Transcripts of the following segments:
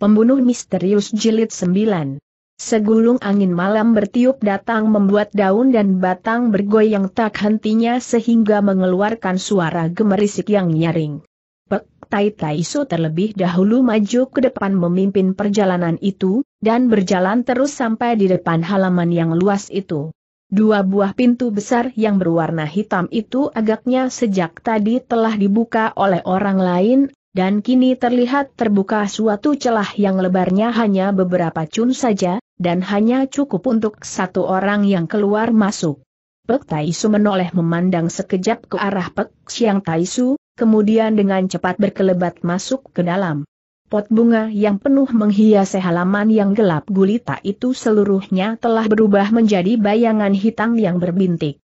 Pembunuh Misterius Jilid 9 Segulung angin malam bertiup datang membuat daun dan batang bergoyang tak hentinya sehingga mengeluarkan suara gemerisik yang nyaring. Pek Tai Taiso terlebih dahulu maju ke depan memimpin perjalanan itu, dan berjalan terus sampai di depan halaman yang luas itu. Dua buah pintu besar yang berwarna hitam itu agaknya sejak tadi telah dibuka oleh orang lain, dan kini terlihat terbuka suatu celah yang lebarnya hanya beberapa cun saja, dan hanya cukup untuk satu orang yang keluar masuk. Pek Taisu menoleh memandang sekejap ke arah Pek Siang Taisu, kemudian dengan cepat berkelebat masuk ke dalam. Pot bunga yang penuh menghiasi halaman yang gelap gulita itu seluruhnya telah berubah menjadi bayangan hitam yang berbintik.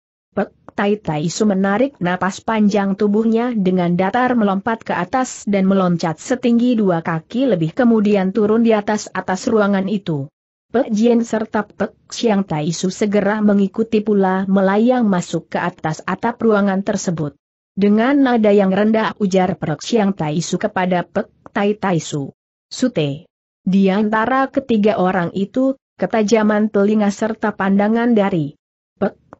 Tai Tai Su menarik napas panjang tubuhnya dengan datar melompat ke atas dan meloncat setinggi dua kaki lebih kemudian turun di atas atas ruangan itu. Pek Jien serta Pek Xiang Tai Su segera mengikuti pula melayang masuk ke atas atap ruangan tersebut. Dengan nada yang rendah ujar Pek Xiang Tai Su kepada Pek Tai Tai Su. Sute. Di antara ketiga orang itu, ketajaman telinga serta pandangan dari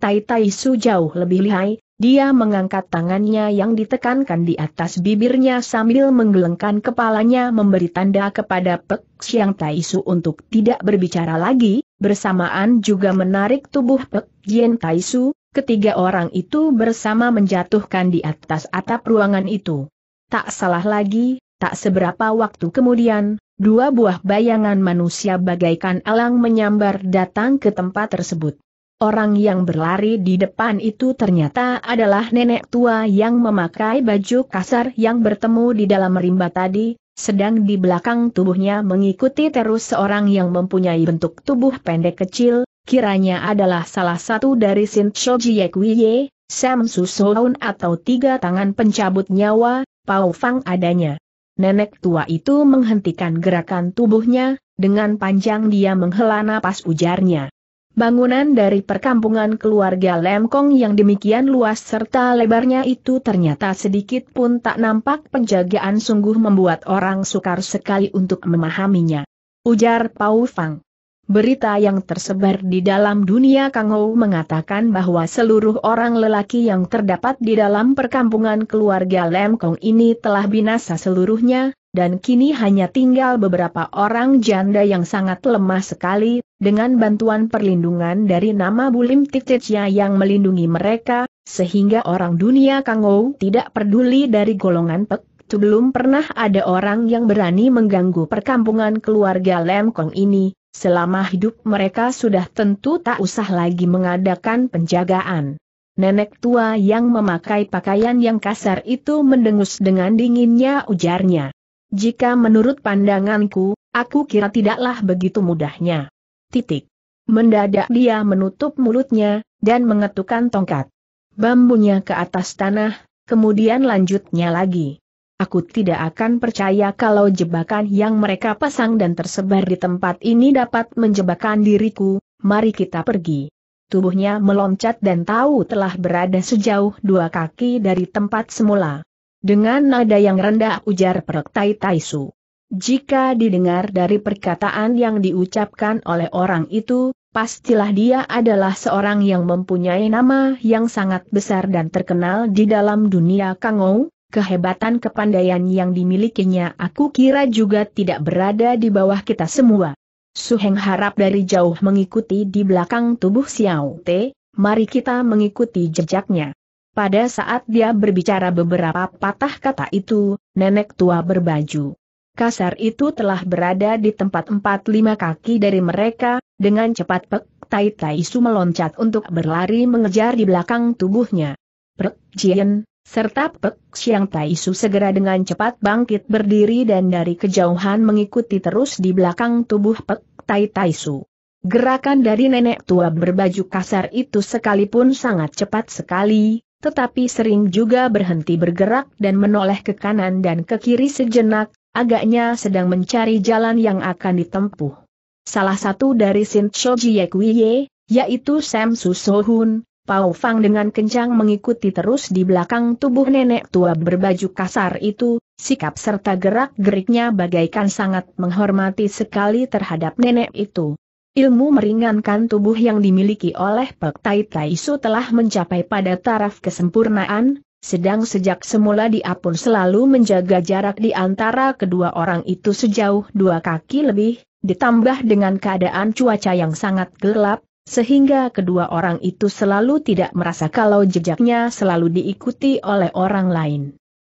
Tai Tai Su jauh lebih lihai, dia mengangkat tangannya yang ditekankan di atas bibirnya sambil menggelengkan kepalanya memberi tanda kepada Pek Siang Tai Su untuk tidak berbicara lagi, bersamaan juga menarik tubuh Pek Jien Tai Su, ketiga orang itu bersama menjatuhkan di atas atap ruangan itu. Tak salah lagi, tak seberapa waktu kemudian, dua buah bayangan manusia bagaikan elang menyambar datang ke tempat tersebut. Orang yang berlari di depan itu ternyata adalah nenek tua yang memakai baju kasar yang bertemu di dalam rimba tadi, sedang di belakang tubuhnya mengikuti terus seorang yang mempunyai bentuk tubuh pendek kecil, kiranya adalah salah satu dari Sincho Jiekwiye, Sam Susoun atau tiga tangan pencabut nyawa, Pao Fang adanya. Nenek tua itu menghentikan gerakan tubuhnya, dengan panjang dia menghela napas ujarnya. Bangunan dari perkampungan keluarga Lemkong yang demikian luas serta lebarnya itu ternyata sedikit pun tak nampak penjagaan sungguh membuat orang sukar sekali untuk memahaminya. Ujar Pau Fang. Berita yang tersebar di dalam dunia Kangou mengatakan bahwa seluruh orang lelaki yang terdapat di dalam perkampungan keluarga Lemkong ini telah binasa seluruhnya, dan kini hanya tinggal beberapa orang janda yang sangat lemah sekali, dengan bantuan perlindungan dari nama Bulim Tititnya yang melindungi mereka, sehingga orang dunia Kangou tidak peduli dari golongan Pek, belum pernah ada orang yang berani mengganggu perkampungan keluarga Lem ini, selama hidup mereka sudah tentu tak usah lagi mengadakan penjagaan. Nenek tua yang memakai pakaian yang kasar itu mendengus dengan dinginnya ujarnya. Jika menurut pandanganku, aku kira tidaklah begitu mudahnya. Titik. Mendadak dia menutup mulutnya, dan mengetukkan tongkat. Bambunya ke atas tanah, kemudian lanjutnya lagi. Aku tidak akan percaya kalau jebakan yang mereka pasang dan tersebar di tempat ini dapat menjebakan diriku, mari kita pergi. Tubuhnya meloncat dan tahu telah berada sejauh dua kaki dari tempat semula. Dengan nada yang rendah ujar Perk Tai Tai Su. Jika didengar dari perkataan yang diucapkan oleh orang itu, pastilah dia adalah seorang yang mempunyai nama yang sangat besar dan terkenal di dalam dunia Kangou, kehebatan kepandaian yang dimilikinya aku kira juga tidak berada di bawah kita semua. Suheng harap dari jauh mengikuti di belakang tubuh Xiao Te, mari kita mengikuti jejaknya. Pada saat dia berbicara beberapa patah kata itu, nenek tua berbaju kasar itu telah berada di tempat empat lima kaki dari mereka, dengan cepat Pek Tai Tai Su meloncat untuk berlari mengejar di belakang tubuhnya. Pek Jian, serta Pek Siang Tai Su segera dengan cepat bangkit berdiri dan dari kejauhan mengikuti terus di belakang tubuh Pek Tai Tai Su. Gerakan dari nenek tua berbaju kasar itu sekalipun sangat cepat sekali, tetapi sering juga berhenti bergerak dan menoleh ke kanan dan ke kiri sejenak, agaknya sedang mencari jalan yang akan ditempuh. Salah satu dari Sin Cho Jiekuye, yaitu Sam Susohun, Pao Fang dengan kencang mengikuti terus di belakang tubuh nenek tua berbaju kasar itu, sikap serta gerak-geriknya bagaikan sangat menghormati sekali terhadap nenek itu. Ilmu meringankan tubuh yang dimiliki oleh Pek Tai Su telah mencapai pada taraf kesempurnaan, sedang sejak semula dia pun selalu menjaga jarak di antara kedua orang itu sejauh dua kaki lebih, ditambah dengan keadaan cuaca yang sangat gelap, sehingga kedua orang itu selalu tidak merasa kalau jejaknya selalu diikuti oleh orang lain.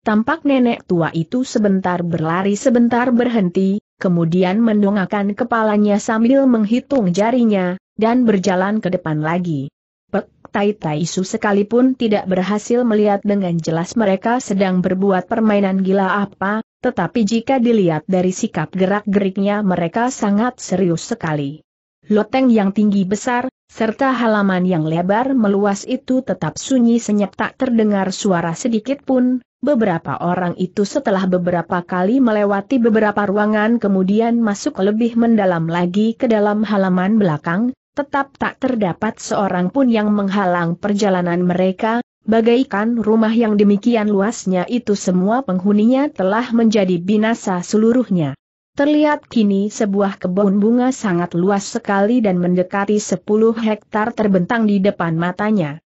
Tampak nenek tua itu sebentar berlari sebentar berhenti, kemudian mendongakkan kepalanya sambil menghitung jarinya, dan berjalan ke depan lagi. Pek Tai Tai Su sekalipun tidak berhasil melihat dengan jelas mereka sedang berbuat permainan gila apa, tetapi jika dilihat dari sikap gerak-geriknya mereka sangat serius sekali. Loteng yang tinggi besar, serta halaman yang lebar meluas itu tetap sunyi senyap tak terdengar suara sedikit pun, Beberapa orang itu setelah beberapa kali melewati beberapa ruangan kemudian masuk lebih mendalam lagi ke dalam halaman belakang, tetap tak terdapat seorang pun yang menghalang perjalanan mereka, bagaikan rumah yang demikian luasnya itu semua penghuninya telah menjadi binasa seluruhnya. Terlihat kini sebuah kebun bunga sangat luas sekali dan mendekati 10 hektar terbentang di depan matanya.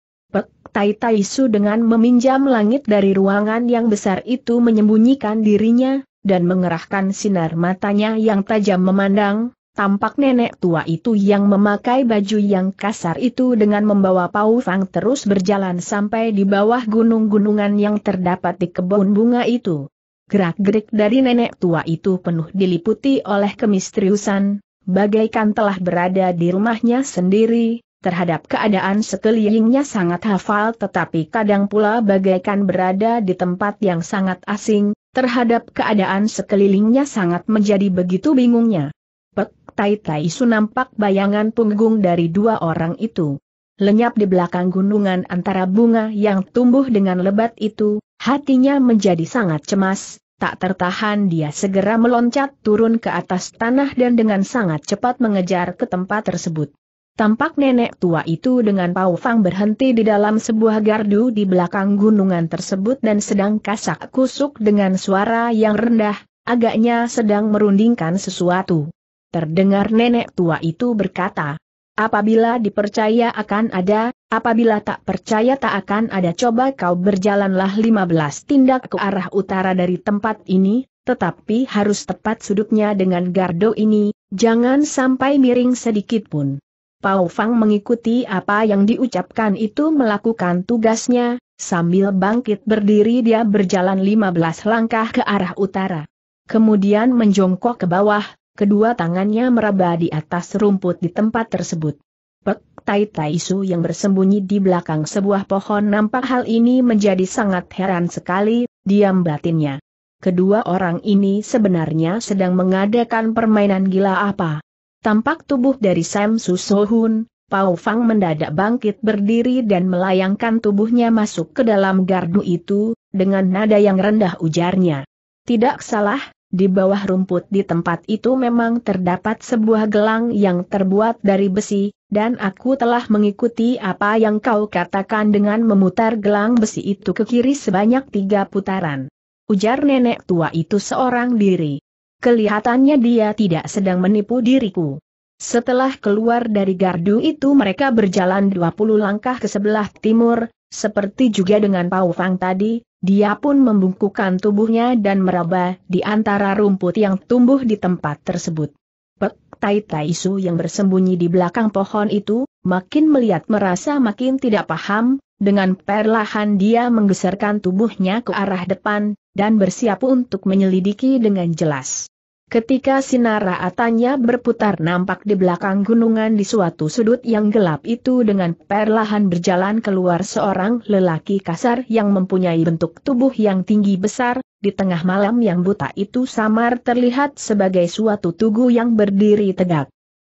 Tai Tai Su dengan meminjam langit dari ruangan yang besar itu menyembunyikan dirinya, dan mengerahkan sinar matanya yang tajam memandang, tampak nenek tua itu yang memakai baju yang kasar itu dengan membawa Pau Fang terus berjalan sampai di bawah gunung-gunungan yang terdapat di kebun bunga itu. Gerak-gerik dari nenek tua itu penuh diliputi oleh kemisteriusan, bagaikan telah berada di rumahnya sendiri, terhadap keadaan sekelilingnya sangat hafal tetapi kadang pula bagaikan berada di tempat yang sangat asing, terhadap keadaan sekelilingnya sangat menjadi begitu bingungnya. Pek Tai Tai Su nampak bayangan punggung dari dua orang itu. Lenyap di belakang gunungan antara bunga yang tumbuh dengan lebat itu, hatinya menjadi sangat cemas, Tak tertahan dia segera meloncat turun ke atas tanah dan dengan sangat cepat mengejar ke tempat tersebut. Tampak nenek tua itu dengan Pau Fang berhenti di dalam sebuah gardu di belakang gunungan tersebut dan sedang kasak kusuk dengan suara yang rendah, agaknya sedang merundingkan sesuatu. Terdengar nenek tua itu berkata, apabila dipercaya akan ada, apabila tak percaya tak akan ada coba kau berjalanlah 15 tindak ke arah utara dari tempat ini, tetapi harus tepat sudutnya dengan gardu ini, jangan sampai miring sedikit pun. Pau Fang mengikuti apa yang diucapkan itu melakukan tugasnya, sambil bangkit berdiri dia berjalan 15 langkah ke arah utara. Kemudian menjongkok ke bawah, kedua tangannya meraba di atas rumput di tempat tersebut. Pek Tai Tai Su yang bersembunyi di belakang sebuah pohon nampak hal ini menjadi sangat heran sekali, diam batinnya. Kedua orang ini sebenarnya sedang mengadakan permainan gila apa? Tampak tubuh dari Sam Susohun, Pau Fang mendadak bangkit berdiri dan melayangkan tubuhnya masuk ke dalam gardu itu, dengan nada yang rendah ujarnya. Tidak salah, di bawah rumput di tempat itu memang terdapat sebuah gelang yang terbuat dari besi, dan aku telah mengikuti apa yang kau katakan dengan memutar gelang besi itu ke kiri sebanyak tiga putaran. Ujar nenek tua itu seorang diri. Kelihatannya dia tidak sedang menipu diriku. Setelah keluar dari gardu itu mereka berjalan 20 langkah ke sebelah timur, seperti juga dengan Pau Fang tadi, dia pun membungkukkan tubuhnya dan meraba di antara rumput yang tumbuh di tempat tersebut. Pek Tai Tai Su yang bersembunyi di belakang pohon itu, makin melihat merasa makin tidak paham, dengan perlahan dia menggeserkan tubuhnya ke arah depan, dan bersiap untuk menyelidiki dengan jelas. Ketika sinar raatannya berputar nampak di belakang gunungan di suatu sudut yang gelap itu dengan perlahan berjalan keluar seorang lelaki kasar yang mempunyai bentuk tubuh yang tinggi besar, di tengah malam yang buta itu samar terlihat sebagai suatu tugu yang berdiri tegak.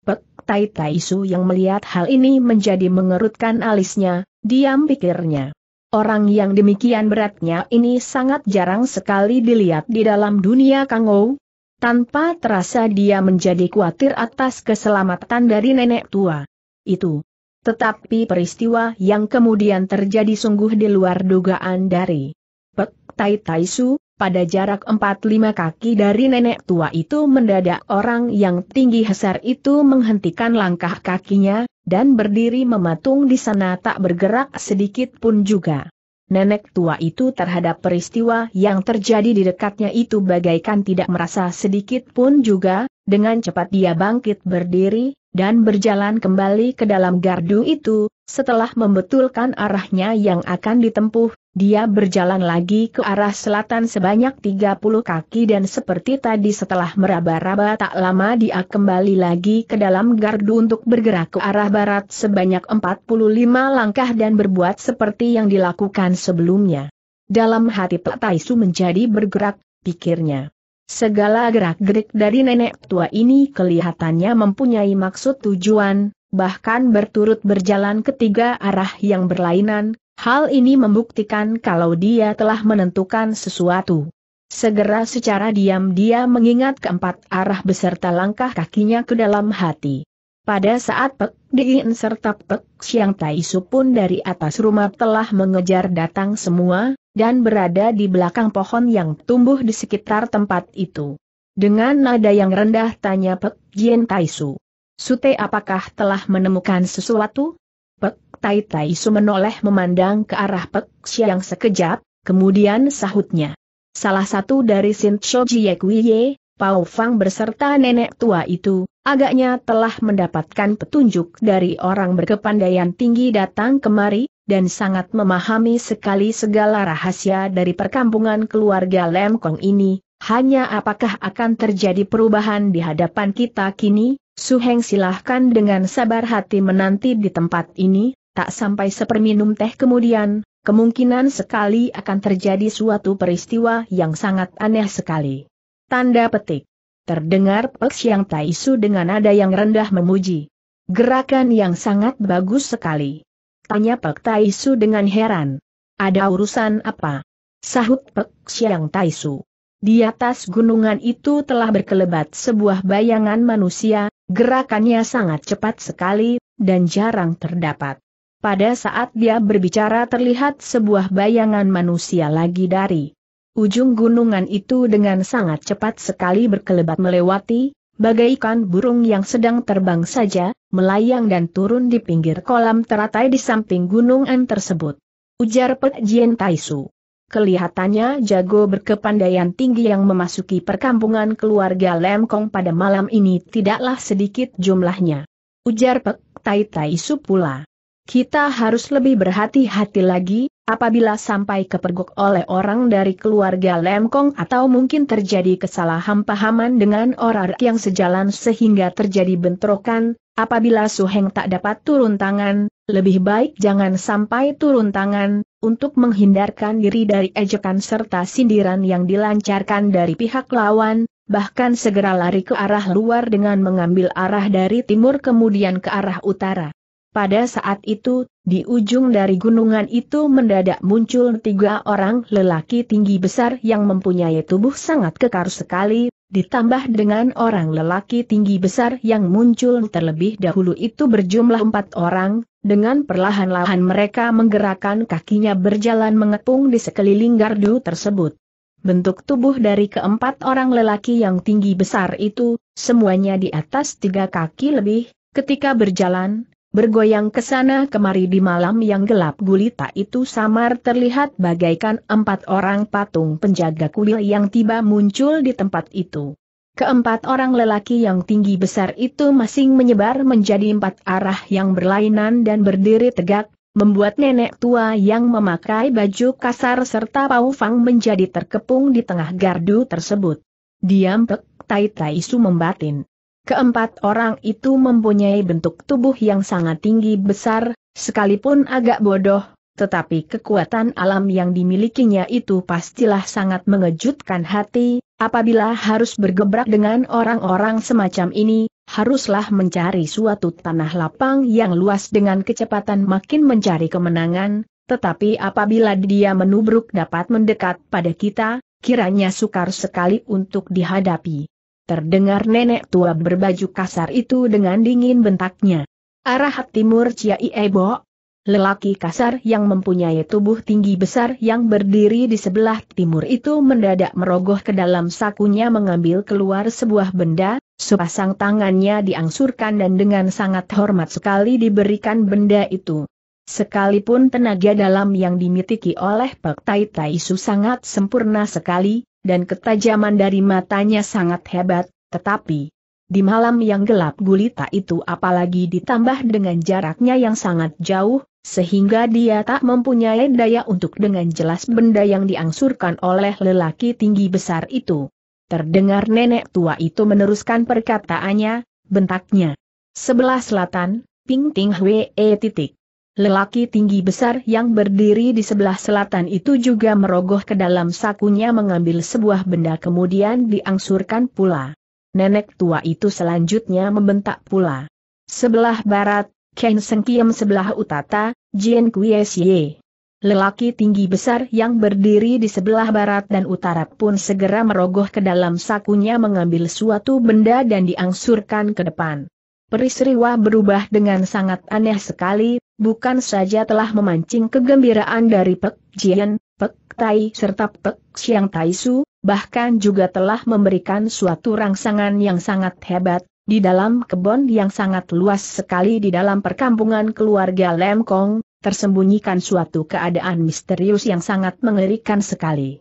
Pek Tai Tai Su yang melihat hal ini menjadi mengerutkan alisnya, diam pikirnya. Orang yang demikian beratnya ini sangat jarang sekali dilihat di dalam dunia Kangou. Tanpa terasa dia menjadi khawatir atas keselamatan dari nenek tua. Itu. Tetapi peristiwa yang kemudian terjadi sungguh di luar dugaan dari Pek Tai Tai Su, pada jarak 4-5 kaki dari nenek tua itu mendadak orang yang tinggi besar itu menghentikan langkah kakinya, dan berdiri mematung di sana tak bergerak sedikit pun juga. Nenek tua itu terhadap peristiwa yang terjadi di dekatnya itu bagaikan tidak merasa sedikit pun juga, dengan cepat dia bangkit berdiri, dan berjalan kembali ke dalam gardu itu, setelah membetulkan arahnya yang akan ditempuh, dia berjalan lagi ke arah selatan sebanyak 30 kaki dan seperti tadi setelah meraba-raba tak lama dia kembali lagi ke dalam gardu untuk bergerak ke arah barat sebanyak 45 langkah dan berbuat seperti yang dilakukan sebelumnya. Dalam hati Pak Taisu menjadi bergerak, pikirnya. Segala gerak-gerik dari nenek tua ini kelihatannya mempunyai maksud tujuan, bahkan berturut berjalan ketiga arah yang berlainan, hal ini membuktikan kalau dia telah menentukan sesuatu. Segera secara diam dia mengingat keempat arah beserta langkah kakinya ke dalam hati. Pada saat Pek Diin serta Pek Siang Taisu pun dari atas rumah telah mengejar datang semua, dan berada di belakang pohon yang tumbuh di sekitar tempat itu. Dengan nada yang rendah tanya Pek Jien Taisu. Sute apakah telah menemukan sesuatu? Pek Tai Taisu menoleh memandang ke arah Pek Siang sekejap, kemudian sahutnya. Salah satu dari Sint Cho Jie Kuiye, Pao Fang berserta nenek tua itu, agaknya telah mendapatkan petunjuk dari orang berkepandaian tinggi datang kemari, dan sangat memahami sekali segala rahasia dari perkampungan keluarga Lemkong ini, hanya apakah akan terjadi perubahan di hadapan kita kini, Suheng silahkan dengan sabar hati menanti di tempat ini, tak sampai seperminum teh kemudian, kemungkinan sekali akan terjadi suatu peristiwa yang sangat aneh sekali. Tanda petik Terdengar Pek Siang Su dengan nada yang rendah memuji. Gerakan yang sangat bagus sekali. Tanya Pek Su dengan heran. Ada urusan apa? Sahut Pek Siang Su. Di atas gunungan itu telah berkelebat sebuah bayangan manusia, gerakannya sangat cepat sekali, dan jarang terdapat. Pada saat dia berbicara terlihat sebuah bayangan manusia lagi dari Ujung gunungan itu dengan sangat cepat sekali berkelebat melewati, bagaikan burung yang sedang terbang saja, melayang dan turun di pinggir kolam teratai di samping gunungan tersebut. Ujar Pek Jien Taisu. Kelihatannya jago berkepandaian tinggi yang memasuki perkampungan keluarga Lemkong pada malam ini tidaklah sedikit jumlahnya. Ujar Pek Tai Tai pula. Kita harus lebih berhati-hati lagi, apabila sampai kepergok oleh orang dari keluarga Lemkong atau mungkin terjadi kesalahan pahaman dengan orang yang sejalan sehingga terjadi bentrokan, apabila Suheng tak dapat turun tangan, lebih baik jangan sampai turun tangan, untuk menghindarkan diri dari ejekan serta sindiran yang dilancarkan dari pihak lawan, bahkan segera lari ke arah luar dengan mengambil arah dari timur kemudian ke arah utara. Pada saat itu, di ujung dari gunungan itu mendadak muncul tiga orang lelaki tinggi besar yang mempunyai tubuh sangat kekar sekali, ditambah dengan orang lelaki tinggi besar yang muncul terlebih dahulu itu berjumlah empat orang, dengan perlahan-lahan mereka menggerakkan kakinya berjalan mengepung di sekeliling gardu tersebut. Bentuk tubuh dari keempat orang lelaki yang tinggi besar itu, semuanya di atas tiga kaki lebih, ketika berjalan, bergoyang ke sana kemari di malam yang gelap gulita itu samar terlihat bagaikan empat orang patung penjaga kuil yang tiba muncul di tempat itu. Keempat orang lelaki yang tinggi besar itu masing menyebar menjadi empat arah yang berlainan dan berdiri tegak, membuat nenek tua yang memakai baju kasar serta paufang menjadi terkepung di tengah gardu tersebut. Diam Pek Tai Tai Su membatin. Keempat orang itu mempunyai bentuk tubuh yang sangat tinggi besar, sekalipun agak bodoh, tetapi kekuatan alam yang dimilikinya itu pastilah sangat mengejutkan hati, apabila harus bergebrak dengan orang-orang semacam ini, haruslah mencari suatu tanah lapang yang luas dengan kecepatan makin mencari kemenangan, tetapi apabila dia menubruk dapat mendekat pada kita, kiranya sukar sekali untuk dihadapi. Terdengar nenek tua berbaju kasar itu dengan dingin bentaknya. Arah timur Ciai Ebo. Lelaki kasar yang mempunyai tubuh tinggi besar yang berdiri di sebelah timur itu mendadak merogoh ke dalam sakunya mengambil keluar sebuah benda, sepasang tangannya diangsurkan dan dengan sangat hormat sekali diberikan benda itu. Sekalipun tenaga dalam yang dimiliki oleh Pek Tai Tai Su sangat sempurna sekali, dan ketajaman dari matanya sangat hebat, tetapi di malam yang gelap gulita itu apalagi ditambah dengan jaraknya yang sangat jauh, sehingga dia tak mempunyai daya untuk dengan jelas benda yang diangsurkan oleh lelaki tinggi besar itu. Terdengar nenek tua itu meneruskan perkataannya, bentaknya. Sebelah selatan, Ping Ting Hwe titik. Lelaki tinggi besar yang berdiri di sebelah selatan itu juga merogoh ke dalam sakunya mengambil sebuah benda kemudian diangsurkan pula. Nenek tua itu selanjutnya membentak pula. Sebelah barat, Ken Sengkiem sebelah utara, Jien Kuesye. Lelaki tinggi besar yang berdiri di sebelah barat dan utara pun segera merogoh ke dalam sakunya mengambil suatu benda dan diangsurkan ke depan. Peristiwa berubah dengan sangat aneh sekali, bukan saja telah memancing kegembiraan dari Pek Jian, Pek Tai serta Pek Xiang Tai Su, bahkan juga telah memberikan suatu rangsangan yang sangat hebat, di dalam kebun yang sangat luas sekali di dalam perkampungan keluarga Lem Kong, tersembunyikan suatu keadaan misterius yang sangat mengerikan sekali.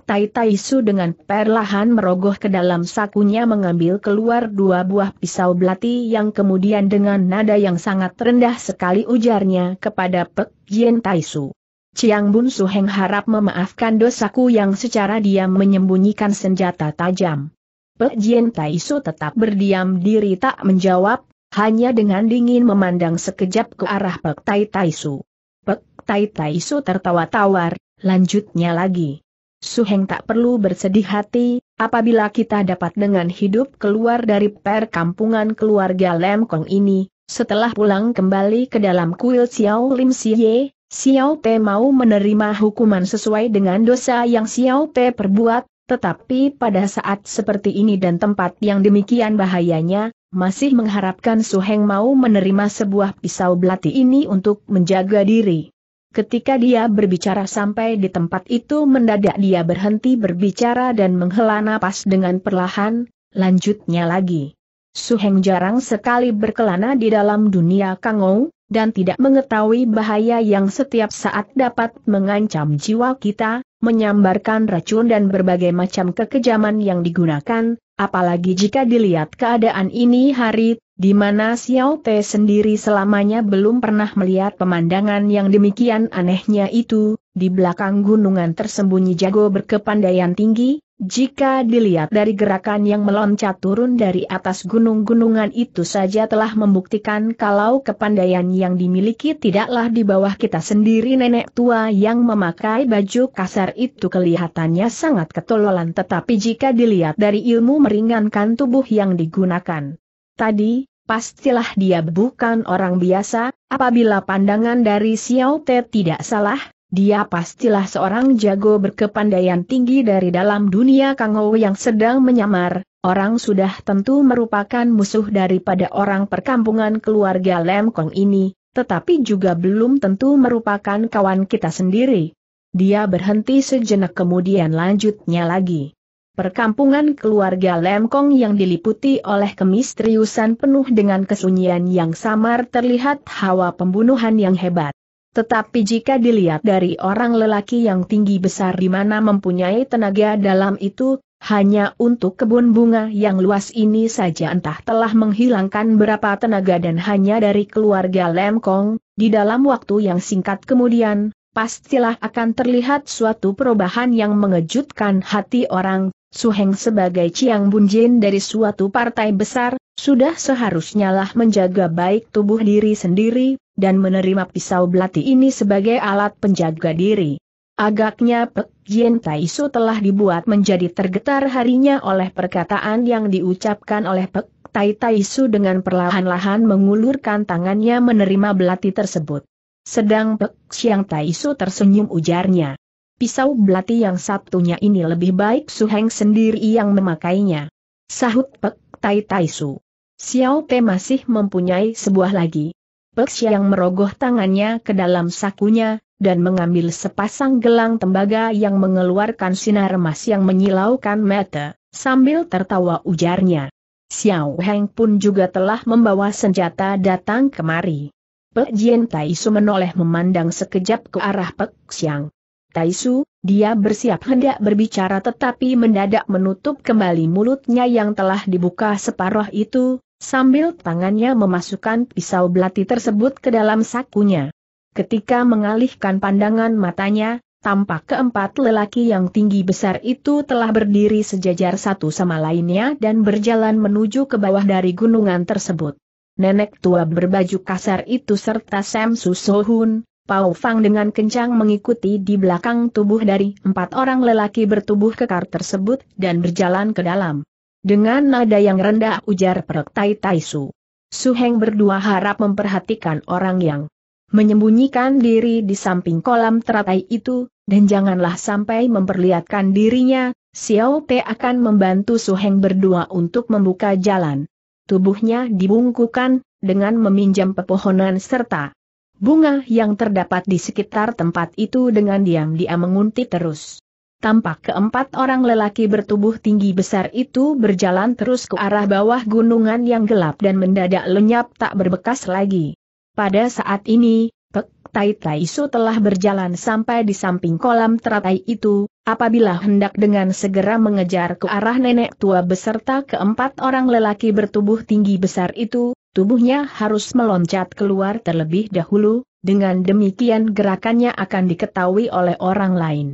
Tai Tai Su dengan perlahan merogoh ke dalam sakunya mengambil keluar dua buah pisau belati yang kemudian dengan nada yang sangat rendah sekali ujarnya kepada Pek Jien Tai Su. Chiang Bun Su Heng harap memaafkan dosaku yang secara diam menyembunyikan senjata tajam. Pek Jien Tai Su tetap berdiam diri tak menjawab, hanya dengan dingin memandang sekejap ke arah Pek Tai Tai Su. Pek Tai Tai Su tertawa tawar, lanjutnya lagi. Suheng tak perlu bersedih hati, apabila kita dapat dengan hidup keluar dari perkampungan keluarga Lem Kong ini, setelah pulang kembali ke dalam kuil Xiao Lim Siye, Xiao Pe mau menerima hukuman sesuai dengan dosa yang Xiao Pe perbuat, tetapi pada saat seperti ini dan tempat yang demikian bahayanya, masih mengharapkan Su Heng mau menerima sebuah pisau belati ini untuk menjaga diri. Ketika dia berbicara sampai di tempat itu mendadak dia berhenti berbicara dan menghela napas dengan perlahan, lanjutnya lagi. Suheng jarang sekali berkelana di dalam dunia kangou, dan tidak mengetahui bahaya yang setiap saat dapat mengancam jiwa kita, menyambarkan racun dan berbagai macam kekejaman yang digunakan, apalagi jika dilihat keadaan ini hari di mana Xiao Te sendiri selamanya belum pernah melihat pemandangan yang demikian anehnya itu, di belakang gunungan tersembunyi jago berkepandaian tinggi, jika dilihat dari gerakan yang meloncat turun dari atas gunung-gunungan itu saja telah membuktikan kalau kepandaian yang dimiliki tidaklah di bawah kita sendiri nenek tua yang memakai baju kasar itu kelihatannya sangat ketololan tetapi jika dilihat dari ilmu meringankan tubuh yang digunakan. Tadi, pastilah dia bukan orang biasa, apabila pandangan dari Xiao Te tidak salah, dia pastilah seorang jago berkepandaian tinggi dari dalam dunia Kangou yang sedang menyamar, orang sudah tentu merupakan musuh daripada orang perkampungan keluarga Lem Kong ini, tetapi juga belum tentu merupakan kawan kita sendiri. Dia berhenti sejenak kemudian lanjutnya lagi. Perkampungan keluarga Lemkong yang diliputi oleh kemisteriusan penuh dengan kesunyian yang samar terlihat hawa pembunuhan yang hebat. Tetapi jika dilihat dari orang lelaki yang tinggi besar di mana mempunyai tenaga dalam itu, hanya untuk kebun bunga yang luas ini saja entah telah menghilangkan berapa tenaga dan hanya dari keluarga Lemkong, di dalam waktu yang singkat kemudian, pastilah akan terlihat suatu perubahan yang mengejutkan hati orang, Suheng sebagai Chiang Bunjin dari suatu partai besar, sudah seharusnya lah menjaga baik tubuh diri sendiri, dan menerima pisau belati ini sebagai alat penjaga diri. Agaknya Pek Jien Taisu telah dibuat menjadi tergetar harinya oleh perkataan yang diucapkan oleh Pek Tai Taisu dengan perlahan-lahan mengulurkan tangannya menerima belati tersebut. Sedang Pek Siang Taisu tersenyum ujarnya pisau belati yang satunya ini lebih baik Su Heng sendiri yang memakainya. Sahut Pek Tai Tai Su. Xiao Pe masih mempunyai sebuah lagi. Pek yang merogoh tangannya ke dalam sakunya, dan mengambil sepasang gelang tembaga yang mengeluarkan sinar emas yang menyilaukan mata, sambil tertawa ujarnya. Xiao Heng pun juga telah membawa senjata datang kemari. Pek Jian Tai Su menoleh memandang sekejap ke arah Pek Xiang. Taisu, dia bersiap hendak berbicara tetapi mendadak menutup kembali mulutnya yang telah dibuka separuh itu, sambil tangannya memasukkan pisau belati tersebut ke dalam sakunya. Ketika mengalihkan pandangan matanya, tampak keempat lelaki yang tinggi besar itu telah berdiri sejajar satu sama lainnya dan berjalan menuju ke bawah dari gunungan tersebut. Nenek tua berbaju kasar itu serta Sam Susohun, Pau Fang dengan kencang mengikuti di belakang tubuh dari empat orang lelaki bertubuh kekar tersebut dan berjalan ke dalam. Dengan nada yang rendah ujar Perek Tai Tai Su. Su Heng berdua harap memperhatikan orang yang menyembunyikan diri di samping kolam teratai itu, dan janganlah sampai memperlihatkan dirinya, Xiao Te akan membantu Su Heng berdua untuk membuka jalan. Tubuhnya dibungkukan, dengan meminjam pepohonan serta Bunga yang terdapat di sekitar tempat itu dengan diam-diam menguntit terus. Tampak keempat orang lelaki bertubuh tinggi besar itu berjalan terus ke arah bawah gunungan yang gelap dan mendadak lenyap tak berbekas lagi. Pada saat ini, Pek Tai Tai Su telah berjalan sampai di samping kolam teratai itu, apabila hendak dengan segera mengejar ke arah nenek tua beserta keempat orang lelaki bertubuh tinggi besar itu, Tubuhnya harus meloncat keluar terlebih dahulu, dengan demikian gerakannya akan diketahui oleh orang lain.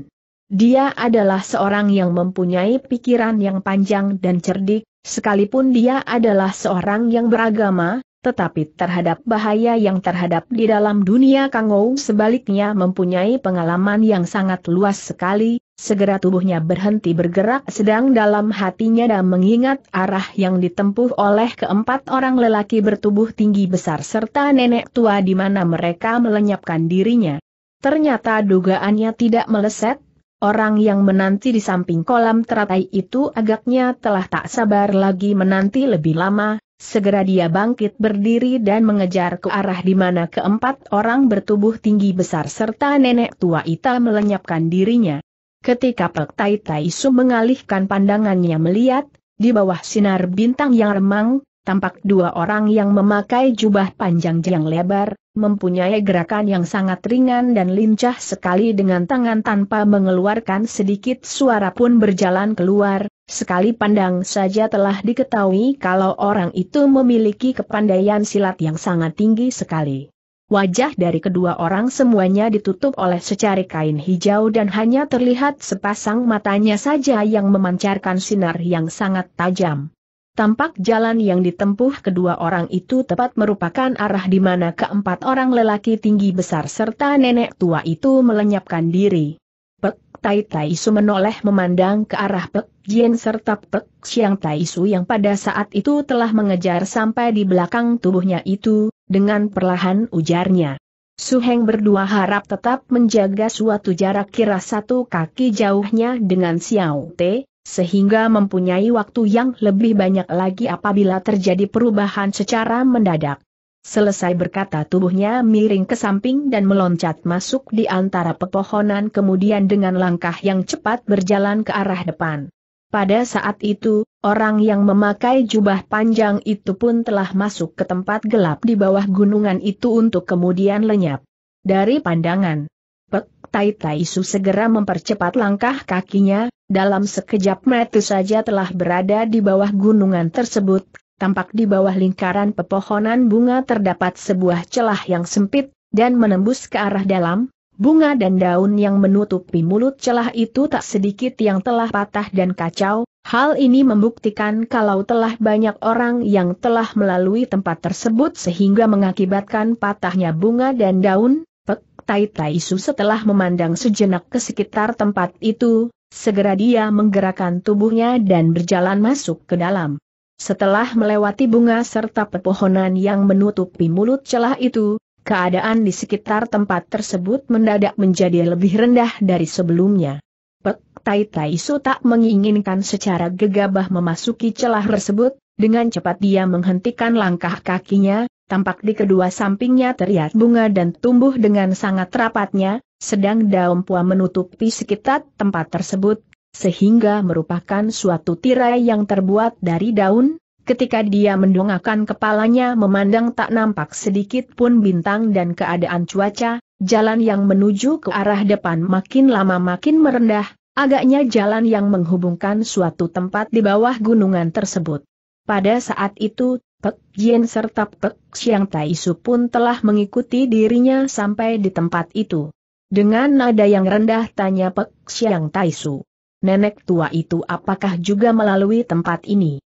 Dia adalah seorang yang mempunyai pikiran yang panjang dan cerdik, sekalipun dia adalah seorang yang beragama, tetapi terhadap bahaya yang terhadap di dalam dunia Kangou sebaliknya mempunyai pengalaman yang sangat luas sekali, Segera tubuhnya berhenti bergerak sedang dalam hatinya dan mengingat arah yang ditempuh oleh keempat orang lelaki bertubuh tinggi besar serta nenek tua di mana mereka melenyapkan dirinya. Ternyata dugaannya tidak meleset, orang yang menanti di samping kolam teratai itu agaknya telah tak sabar lagi menanti lebih lama, segera dia bangkit berdiri dan mengejar ke arah di mana keempat orang bertubuh tinggi besar serta nenek tua itu melenyapkan dirinya. Ketika Pek Tai Tai Su mengalihkan pandangannya melihat, di bawah sinar bintang yang remang, tampak dua orang yang memakai jubah panjang yang lebar, mempunyai gerakan yang sangat ringan dan lincah sekali dengan tangan tanpa mengeluarkan sedikit suara pun berjalan keluar, sekali pandang saja telah diketahui kalau orang itu memiliki kepandaian silat yang sangat tinggi sekali. Wajah dari kedua orang semuanya ditutup oleh secari kain hijau dan hanya terlihat sepasang matanya saja yang memancarkan sinar yang sangat tajam. Tampak jalan yang ditempuh kedua orang itu tepat merupakan arah di mana keempat orang lelaki tinggi besar serta nenek tua itu melenyapkan diri. Pek Tai Tai Su menoleh memandang ke arah Pek Jien serta Pek Siang Tai Su yang pada saat itu telah mengejar sampai di belakang tubuhnya itu, dengan perlahan ujarnya. Su Heng berdua harap tetap menjaga suatu jarak kira satu kaki jauhnya dengan Xiao Te, sehingga mempunyai waktu yang lebih banyak lagi apabila terjadi perubahan secara mendadak. Selesai berkata tubuhnya miring ke samping dan meloncat masuk di antara pepohonan kemudian dengan langkah yang cepat berjalan ke arah depan. Pada saat itu, orang yang memakai jubah panjang itu pun telah masuk ke tempat gelap di bawah gunungan itu untuk kemudian lenyap. Dari pandangan, Pek Tai Tai Su segera mempercepat langkah kakinya, dalam sekejap mata saja telah berada di bawah gunungan tersebut, tampak di bawah lingkaran pepohonan bunga terdapat sebuah celah yang sempit, dan menembus ke arah dalam, Bunga dan daun yang menutupi mulut celah itu tak sedikit yang telah patah dan kacau, hal ini membuktikan kalau telah banyak orang yang telah melalui tempat tersebut sehingga mengakibatkan patahnya bunga dan daun, Pek Tai Tai Su setelah memandang sejenak ke sekitar tempat itu, segera dia menggerakkan tubuhnya dan berjalan masuk ke dalam. Setelah melewati bunga serta pepohonan yang menutupi mulut celah itu, keadaan di sekitar tempat tersebut mendadak menjadi lebih rendah dari sebelumnya. Pek Tai Tai Su tak menginginkan secara gegabah memasuki celah tersebut, dengan cepat dia menghentikan langkah kakinya, tampak di kedua sampingnya terlihat bunga dan tumbuh dengan sangat rapatnya, sedang daun pua menutupi sekitar tempat tersebut, sehingga merupakan suatu tirai yang terbuat dari daun, Ketika dia mendongakkan kepalanya memandang tak nampak sedikit pun bintang dan keadaan cuaca, jalan yang menuju ke arah depan makin lama makin merendah, agaknya jalan yang menghubungkan suatu tempat di bawah gunungan tersebut. Pada saat itu, Pek Yen serta Pek Xiang Su pun telah mengikuti dirinya sampai di tempat itu. Dengan nada yang rendah tanya Pek Xiang Su, Nenek tua itu apakah juga melalui tempat ini?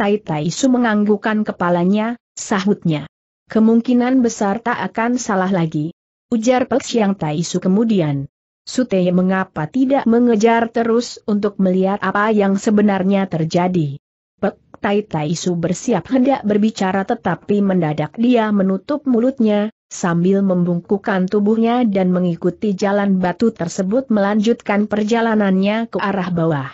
Tai Tai Su menganggukkan kepalanya, sahutnya. Kemungkinan besar tak akan salah lagi. Ujar Pek Siang Tai Su kemudian. Sute mengapa tidak mengejar terus untuk melihat apa yang sebenarnya terjadi. Pek Tai Tai Su bersiap hendak berbicara tetapi mendadak dia menutup mulutnya, sambil membungkukan tubuhnya dan mengikuti jalan batu tersebut melanjutkan perjalanannya ke arah bawah.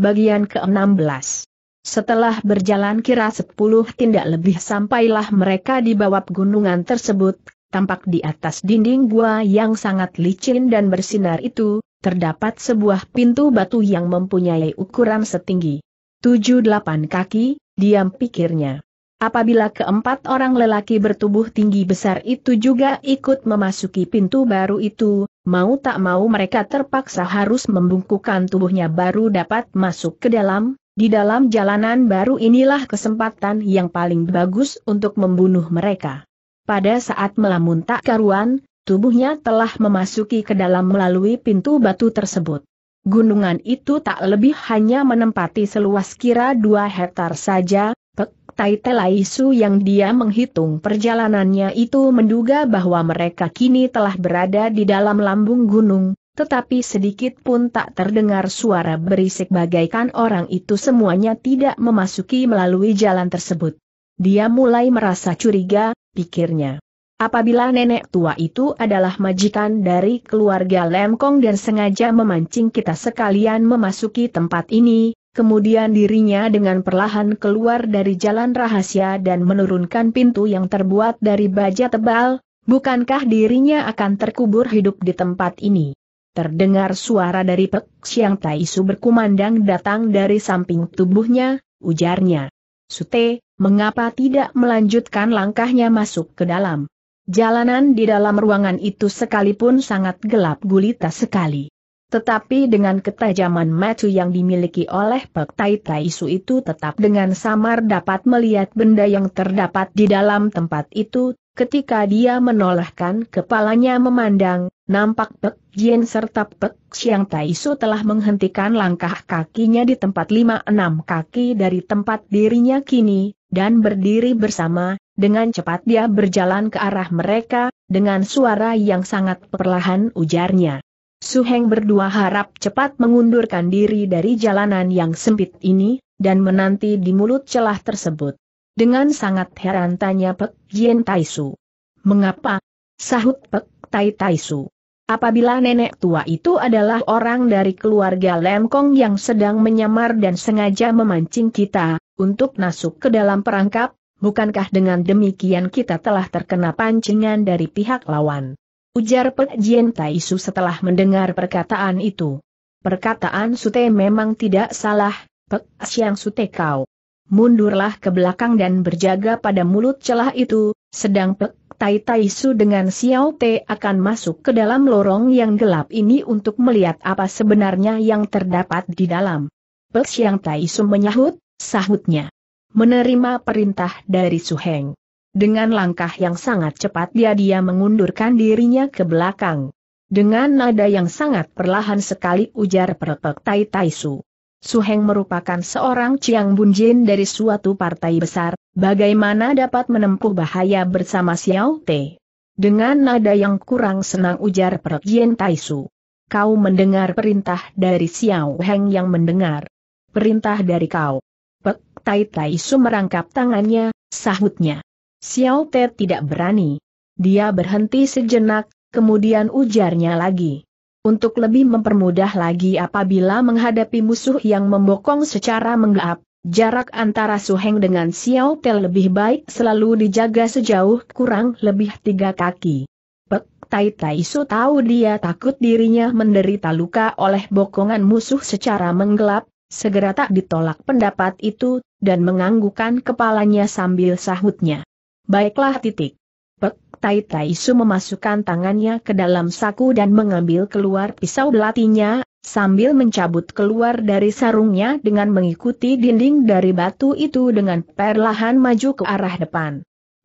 Bagian ke-16 setelah berjalan kira sepuluh tindak lebih sampailah mereka di bawah gunungan tersebut, tampak di atas dinding gua yang sangat licin dan bersinar itu, terdapat sebuah pintu batu yang mempunyai ukuran setinggi. Tujuh delapan kaki, diam pikirnya. Apabila keempat orang lelaki bertubuh tinggi besar itu juga ikut memasuki pintu baru itu, mau tak mau mereka terpaksa harus membungkukkan tubuhnya baru dapat masuk ke dalam, di dalam jalanan baru inilah kesempatan yang paling bagus untuk membunuh mereka. Pada saat melamun tak karuan, tubuhnya telah memasuki ke dalam melalui pintu batu tersebut. Gunungan itu tak lebih hanya menempati seluas kira dua hektar saja, Pek Tai Telaisu yang dia menghitung perjalanannya itu menduga bahwa mereka kini telah berada di dalam lambung gunung, tetapi sedikit pun tak terdengar suara berisik bagaikan orang itu semuanya tidak memasuki melalui jalan tersebut. Dia mulai merasa curiga, pikirnya. Apabila nenek tua itu adalah majikan dari keluarga Lemkong dan sengaja memancing kita sekalian memasuki tempat ini, kemudian dirinya dengan perlahan keluar dari jalan rahasia dan menurunkan pintu yang terbuat dari baja tebal, bukankah dirinya akan terkubur hidup di tempat ini? Terdengar suara dari Pek Siang Taisu berkumandang datang dari samping tubuhnya, ujarnya. Sute, mengapa tidak melanjutkan langkahnya masuk ke dalam? Jalanan di dalam ruangan itu sekalipun sangat gelap gulita sekali. Tetapi dengan ketajaman matu yang dimiliki oleh Pek Tai Taisu itu tetap dengan samar dapat melihat benda yang terdapat di dalam tempat itu, ketika dia menolehkan kepalanya memandang, Nampak Pek Jien serta Pek Xiang Taisu telah menghentikan langkah kakinya di tempat 5-6 kaki dari tempat dirinya kini, dan berdiri bersama, dengan cepat dia berjalan ke arah mereka, dengan suara yang sangat perlahan ujarnya. Su Heng berdua harap cepat mengundurkan diri dari jalanan yang sempit ini, dan menanti di mulut celah tersebut. Dengan sangat heran tanya Pek Jien Taisu. Mengapa? Sahut Pek Tai Tai Su. Apabila nenek tua itu adalah orang dari keluarga Lemkong yang sedang menyamar dan sengaja memancing kita, untuk masuk ke dalam perangkap, bukankah dengan demikian kita telah terkena pancingan dari pihak lawan? Ujar Pek Jien Taisu setelah mendengar perkataan itu. Perkataan Sute memang tidak salah, Pek Siang Sute kau. Mundurlah ke belakang dan berjaga pada mulut celah itu, sedang Pek Tai Tai Su dengan Xiao Te akan masuk ke dalam lorong yang gelap ini untuk melihat apa sebenarnya yang terdapat di dalam. Pek Xiang Tai Su menyahut, sahutnya. Menerima perintah dari Su Heng. Dengan langkah yang sangat cepat dia dia mengundurkan dirinya ke belakang. Dengan nada yang sangat perlahan sekali ujar perpek Tai Tai Su. Suheng merupakan seorang Chiang Bunjin dari suatu partai besar, bagaimana dapat menempuh bahaya bersama Xiao Te? Dengan nada yang kurang senang ujar Perk Taisu. Kau mendengar perintah dari Xiao Heng yang mendengar. Perintah dari kau. Pek Tai Taisu merangkap tangannya, sahutnya. Xiao Te tidak berani. Dia berhenti sejenak, kemudian ujarnya lagi. Untuk lebih mempermudah lagi apabila menghadapi musuh yang membokong secara menggelap, jarak antara Suheng dengan Xiao Tel lebih baik selalu dijaga sejauh kurang lebih tiga kaki. Pek Tai Tai Su tahu dia takut dirinya menderita luka oleh bokongan musuh secara menggelap, segera tak ditolak pendapat itu, dan menganggukan kepalanya sambil sahutnya. Baiklah titik. Pek Tai Tai Su memasukkan tangannya ke dalam saku dan mengambil keluar pisau belatinya, sambil mencabut keluar dari sarungnya dengan mengikuti dinding dari batu itu dengan perlahan maju ke arah depan.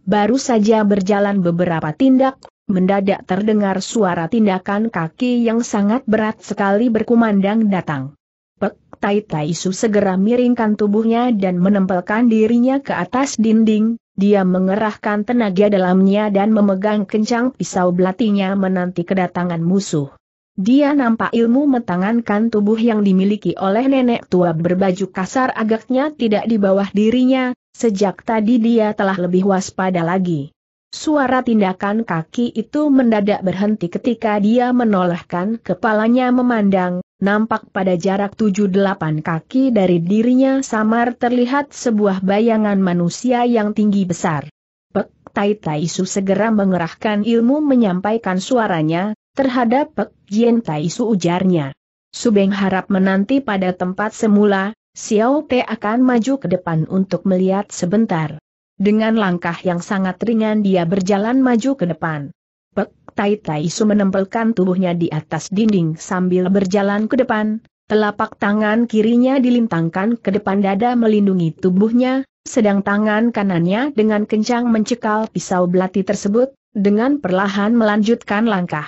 Baru saja berjalan beberapa tindak, mendadak terdengar suara tindakan kaki yang sangat berat sekali berkumandang datang. Tai Tai Su segera miringkan tubuhnya dan menempelkan dirinya ke atas dinding, dia mengerahkan tenaga dalamnya dan memegang kencang pisau belatinya menanti kedatangan musuh. Dia nampak ilmu metangankan tubuh yang dimiliki oleh nenek tua berbaju kasar agaknya tidak di bawah dirinya, sejak tadi dia telah lebih waspada lagi. Suara tindakan kaki itu mendadak berhenti ketika dia menolehkan kepalanya memandang, nampak pada jarak 7-8 kaki dari dirinya samar terlihat sebuah bayangan manusia yang tinggi besar. Pek Tai Tai Su segera mengerahkan ilmu menyampaikan suaranya, terhadap Pek Jien Tai Su ujarnya. Subeng harap menanti pada tempat semula, Xiao Te akan maju ke depan untuk melihat sebentar. Dengan langkah yang sangat ringan dia berjalan maju ke depan. Tai Tai Su menempelkan tubuhnya di atas dinding sambil berjalan ke depan, telapak tangan kirinya dilintangkan ke depan dada melindungi tubuhnya, sedang tangan kanannya dengan kencang mencekal pisau belati tersebut, dengan perlahan melanjutkan langkah.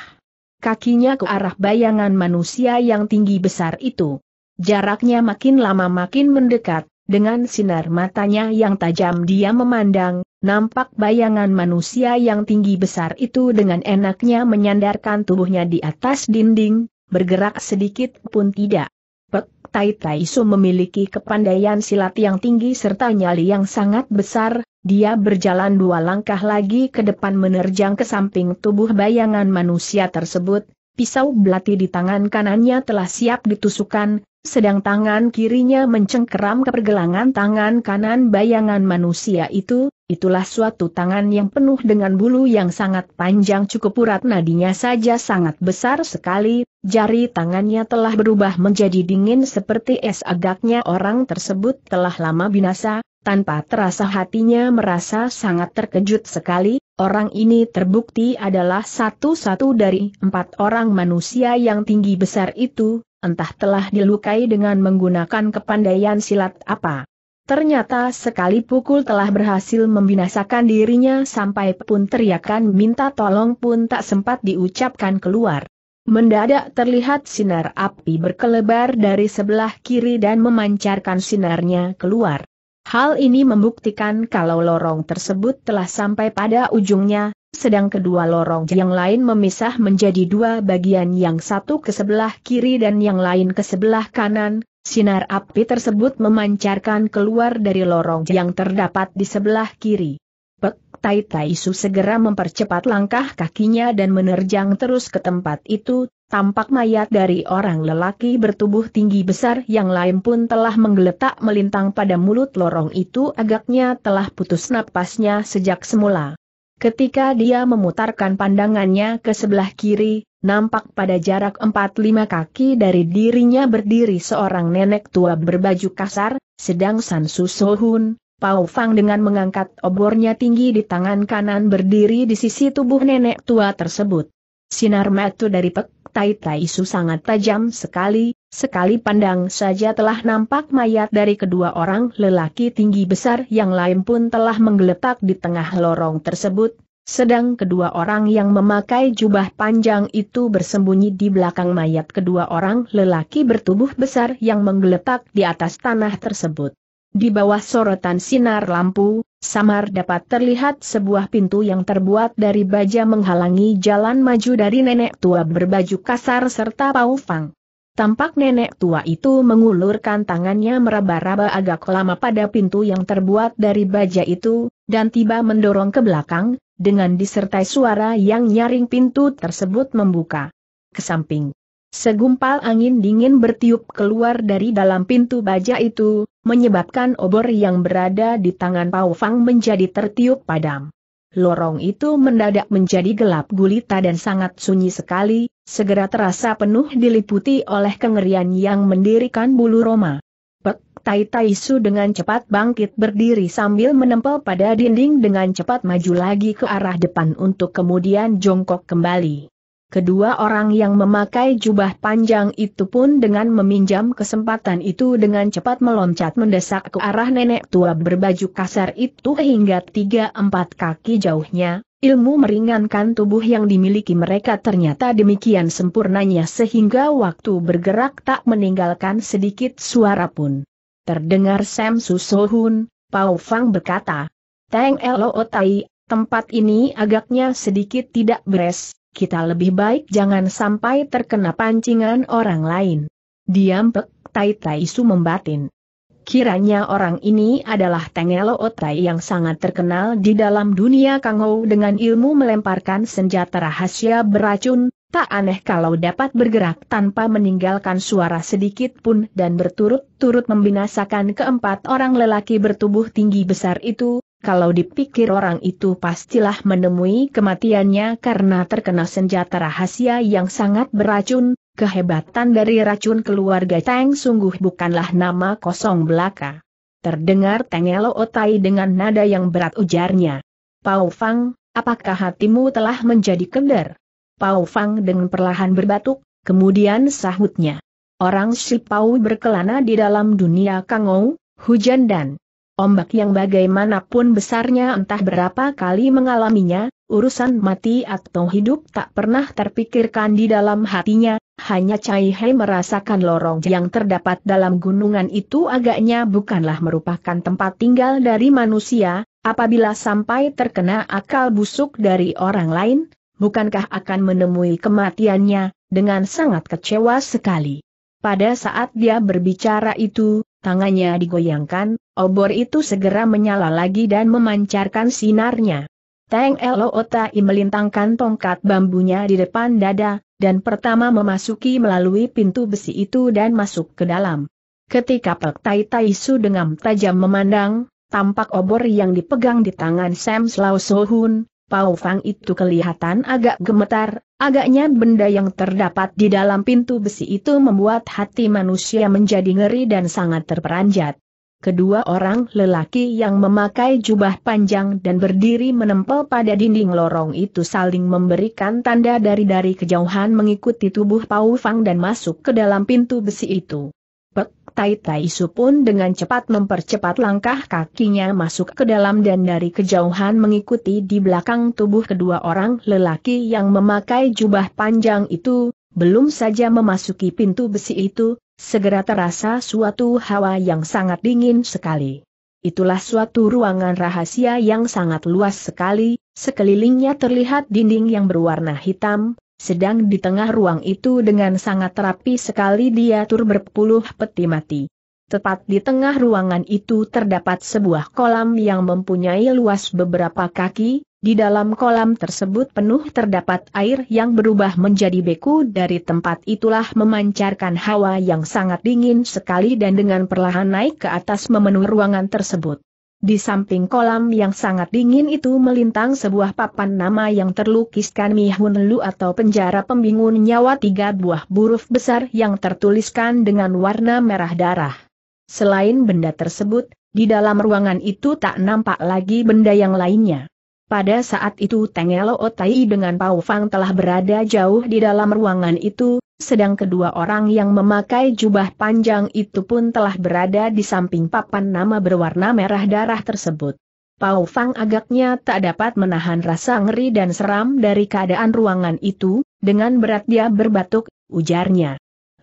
Kakinya ke arah bayangan manusia yang tinggi besar itu. Jaraknya makin lama makin mendekat, dengan sinar matanya yang tajam dia memandang, nampak bayangan manusia yang tinggi besar itu dengan enaknya menyandarkan tubuhnya di atas dinding, bergerak sedikit pun tidak. Pek Tai Tai Su memiliki kepandaian silat yang tinggi serta nyali yang sangat besar, dia berjalan dua langkah lagi ke depan menerjang ke samping tubuh bayangan manusia tersebut, pisau belati di tangan kanannya telah siap ditusukan, sedang tangan kirinya mencengkeram ke pergelangan tangan kanan bayangan manusia itu, itulah suatu tangan yang penuh dengan bulu yang sangat panjang cukup urat nadinya saja sangat besar sekali, jari tangannya telah berubah menjadi dingin seperti es agaknya orang tersebut telah lama binasa, tanpa terasa hatinya merasa sangat terkejut sekali, orang ini terbukti adalah satu-satu dari empat orang manusia yang tinggi besar itu, entah telah dilukai dengan menggunakan kepandaian silat apa. Ternyata sekali pukul telah berhasil membinasakan dirinya sampai pun teriakan minta tolong pun tak sempat diucapkan keluar. Mendadak terlihat sinar api berkelebar dari sebelah kiri dan memancarkan sinarnya keluar. Hal ini membuktikan kalau lorong tersebut telah sampai pada ujungnya, sedang kedua lorong yang lain memisah menjadi dua bagian yang satu ke sebelah kiri dan yang lain ke sebelah kanan, sinar api tersebut memancarkan keluar dari lorong yang terdapat di sebelah kiri. Pek Tai Tai Su segera mempercepat langkah kakinya dan menerjang terus ke tempat itu, tampak mayat dari orang lelaki bertubuh tinggi besar yang lain pun telah menggeletak melintang pada mulut lorong itu agaknya telah putus napasnya sejak semula. Ketika dia memutarkan pandangannya ke sebelah kiri, nampak pada jarak 4-5 kaki dari dirinya berdiri seorang nenek tua berbaju kasar, sedang San Susohun, Pau Fang dengan mengangkat obornya tinggi di tangan kanan berdiri di sisi tubuh nenek tua tersebut. Sinar metu dari Pek Tai Tai Su sangat tajam sekali, sekali pandang saja telah nampak mayat dari kedua orang lelaki tinggi besar yang lain pun telah menggeletak di tengah lorong tersebut, sedang kedua orang yang memakai jubah panjang itu bersembunyi di belakang mayat kedua orang lelaki bertubuh besar yang menggeletak di atas tanah tersebut. Di bawah sorotan sinar lampu, samar dapat terlihat sebuah pintu yang terbuat dari baja menghalangi jalan maju dari nenek tua berbaju kasar serta paufang. Tampak nenek tua itu mengulurkan tangannya meraba-raba agak lama pada pintu yang terbuat dari baja itu, dan tiba mendorong ke belakang, dengan disertai suara yang nyaring pintu tersebut membuka. Ke samping. Segumpal angin dingin bertiup keluar dari dalam pintu baja itu, menyebabkan obor yang berada di tangan Pao Fang menjadi tertiup padam. Lorong itu mendadak menjadi gelap gulita dan sangat sunyi sekali, segera terasa penuh diliputi oleh kengerian yang mendirikan bulu Roma. Pek Tai Tai Su dengan cepat bangkit berdiri sambil menempel pada dinding dengan cepat maju lagi ke arah depan untuk kemudian jongkok kembali. Kedua orang yang memakai jubah panjang itu pun dengan meminjam kesempatan itu dengan cepat meloncat mendesak ke arah nenek tua berbaju kasar itu hingga tiga empat kaki jauhnya. Ilmu meringankan tubuh yang dimiliki mereka ternyata demikian sempurnanya sehingga waktu bergerak tak meninggalkan sedikit suara pun. Terdengar Sam Susohun, Pao Fang berkata, Teng Elo Otai, tempat ini agaknya sedikit tidak beres, kita lebih baik jangan sampai terkena pancingan orang lain. Diam Pek Tai Tai Su membatin. Kiranya orang ini adalah Tengelo Otai yang sangat terkenal di dalam dunia Kangou dengan ilmu melemparkan senjata rahasia beracun, tak aneh kalau dapat bergerak tanpa meninggalkan suara sedikit pun dan berturut-turut membinasakan keempat orang lelaki bertubuh tinggi besar itu, kalau dipikir orang itu pastilah menemui kematiannya karena terkena senjata rahasia yang sangat beracun, kehebatan dari racun keluarga Tang sungguh bukanlah nama kosong belaka. Terdengar Teng Elo Otai dengan nada yang berat ujarnya. Pao Fang, apakah hatimu telah menjadi kender? Pao Fang dengan perlahan berbatuk, kemudian sahutnya. Orang si Pau berkelana di dalam dunia kangou, hujan dan Ombak yang bagaimanapun besarnya entah berapa kali mengalaminya, urusan mati atau hidup tak pernah terpikirkan di dalam hatinya, hanya Cai Hei merasakan lorong yang terdapat dalam gunungan itu agaknya bukanlah merupakan tempat tinggal dari manusia, apabila sampai terkena akal busuk dari orang lain, bukankah akan menemui kematiannya, dengan sangat kecewa sekali. Pada saat dia berbicara itu, tangannya digoyangkan, obor itu segera menyala lagi dan memancarkan sinarnya. Teng Elo Otai melintangkan tongkat bambunya di depan dada, dan pertama memasuki melalui pintu besi itu dan masuk ke dalam. Ketika Pek Tai Tai Su dengan tajam memandang, tampak obor yang dipegang di tangan Sam Lau Sohun, Pau Fang itu kelihatan agak gemetar, agaknya benda yang terdapat di dalam pintu besi itu membuat hati manusia menjadi ngeri dan sangat terperanjat. Kedua orang lelaki yang memakai jubah panjang dan berdiri menempel pada dinding lorong itu saling memberikan tanda dari dari kejauhan mengikuti tubuh Pau Fang dan masuk ke dalam pintu besi itu. Taita Tai Tai Su pun dengan cepat mempercepat langkah kakinya masuk ke dalam dan dari kejauhan mengikuti di belakang tubuh kedua orang lelaki yang memakai jubah panjang itu, belum saja memasuki pintu besi itu, segera terasa suatu hawa yang sangat dingin sekali. Itulah suatu ruangan rahasia yang sangat luas sekali, sekelilingnya terlihat dinding yang berwarna hitam, sedang di tengah ruang itu dengan sangat rapi sekali dia tur berpuluh peti mati. Tepat di tengah ruangan itu terdapat sebuah kolam yang mempunyai luas beberapa kaki, di dalam kolam tersebut penuh terdapat air yang berubah menjadi beku dari tempat itulah memancarkan hawa yang sangat dingin sekali dan dengan perlahan naik ke atas memenuhi ruangan tersebut. Di samping kolam yang sangat dingin itu melintang sebuah papan nama yang terlukiskan Mihun Lu atau penjara pembingun nyawa tiga buah buruh besar yang tertuliskan dengan warna merah darah. Selain benda tersebut, di dalam ruangan itu tak nampak lagi benda yang lainnya. Pada saat itu Tengelo Otai dengan Pau Fang telah berada jauh di dalam ruangan itu, sedang kedua orang yang memakai jubah panjang itu pun telah berada di samping papan nama berwarna merah darah tersebut. Pau Fang agaknya tak dapat menahan rasa ngeri dan seram dari keadaan ruangan itu, dengan berat dia berbatuk, ujarnya.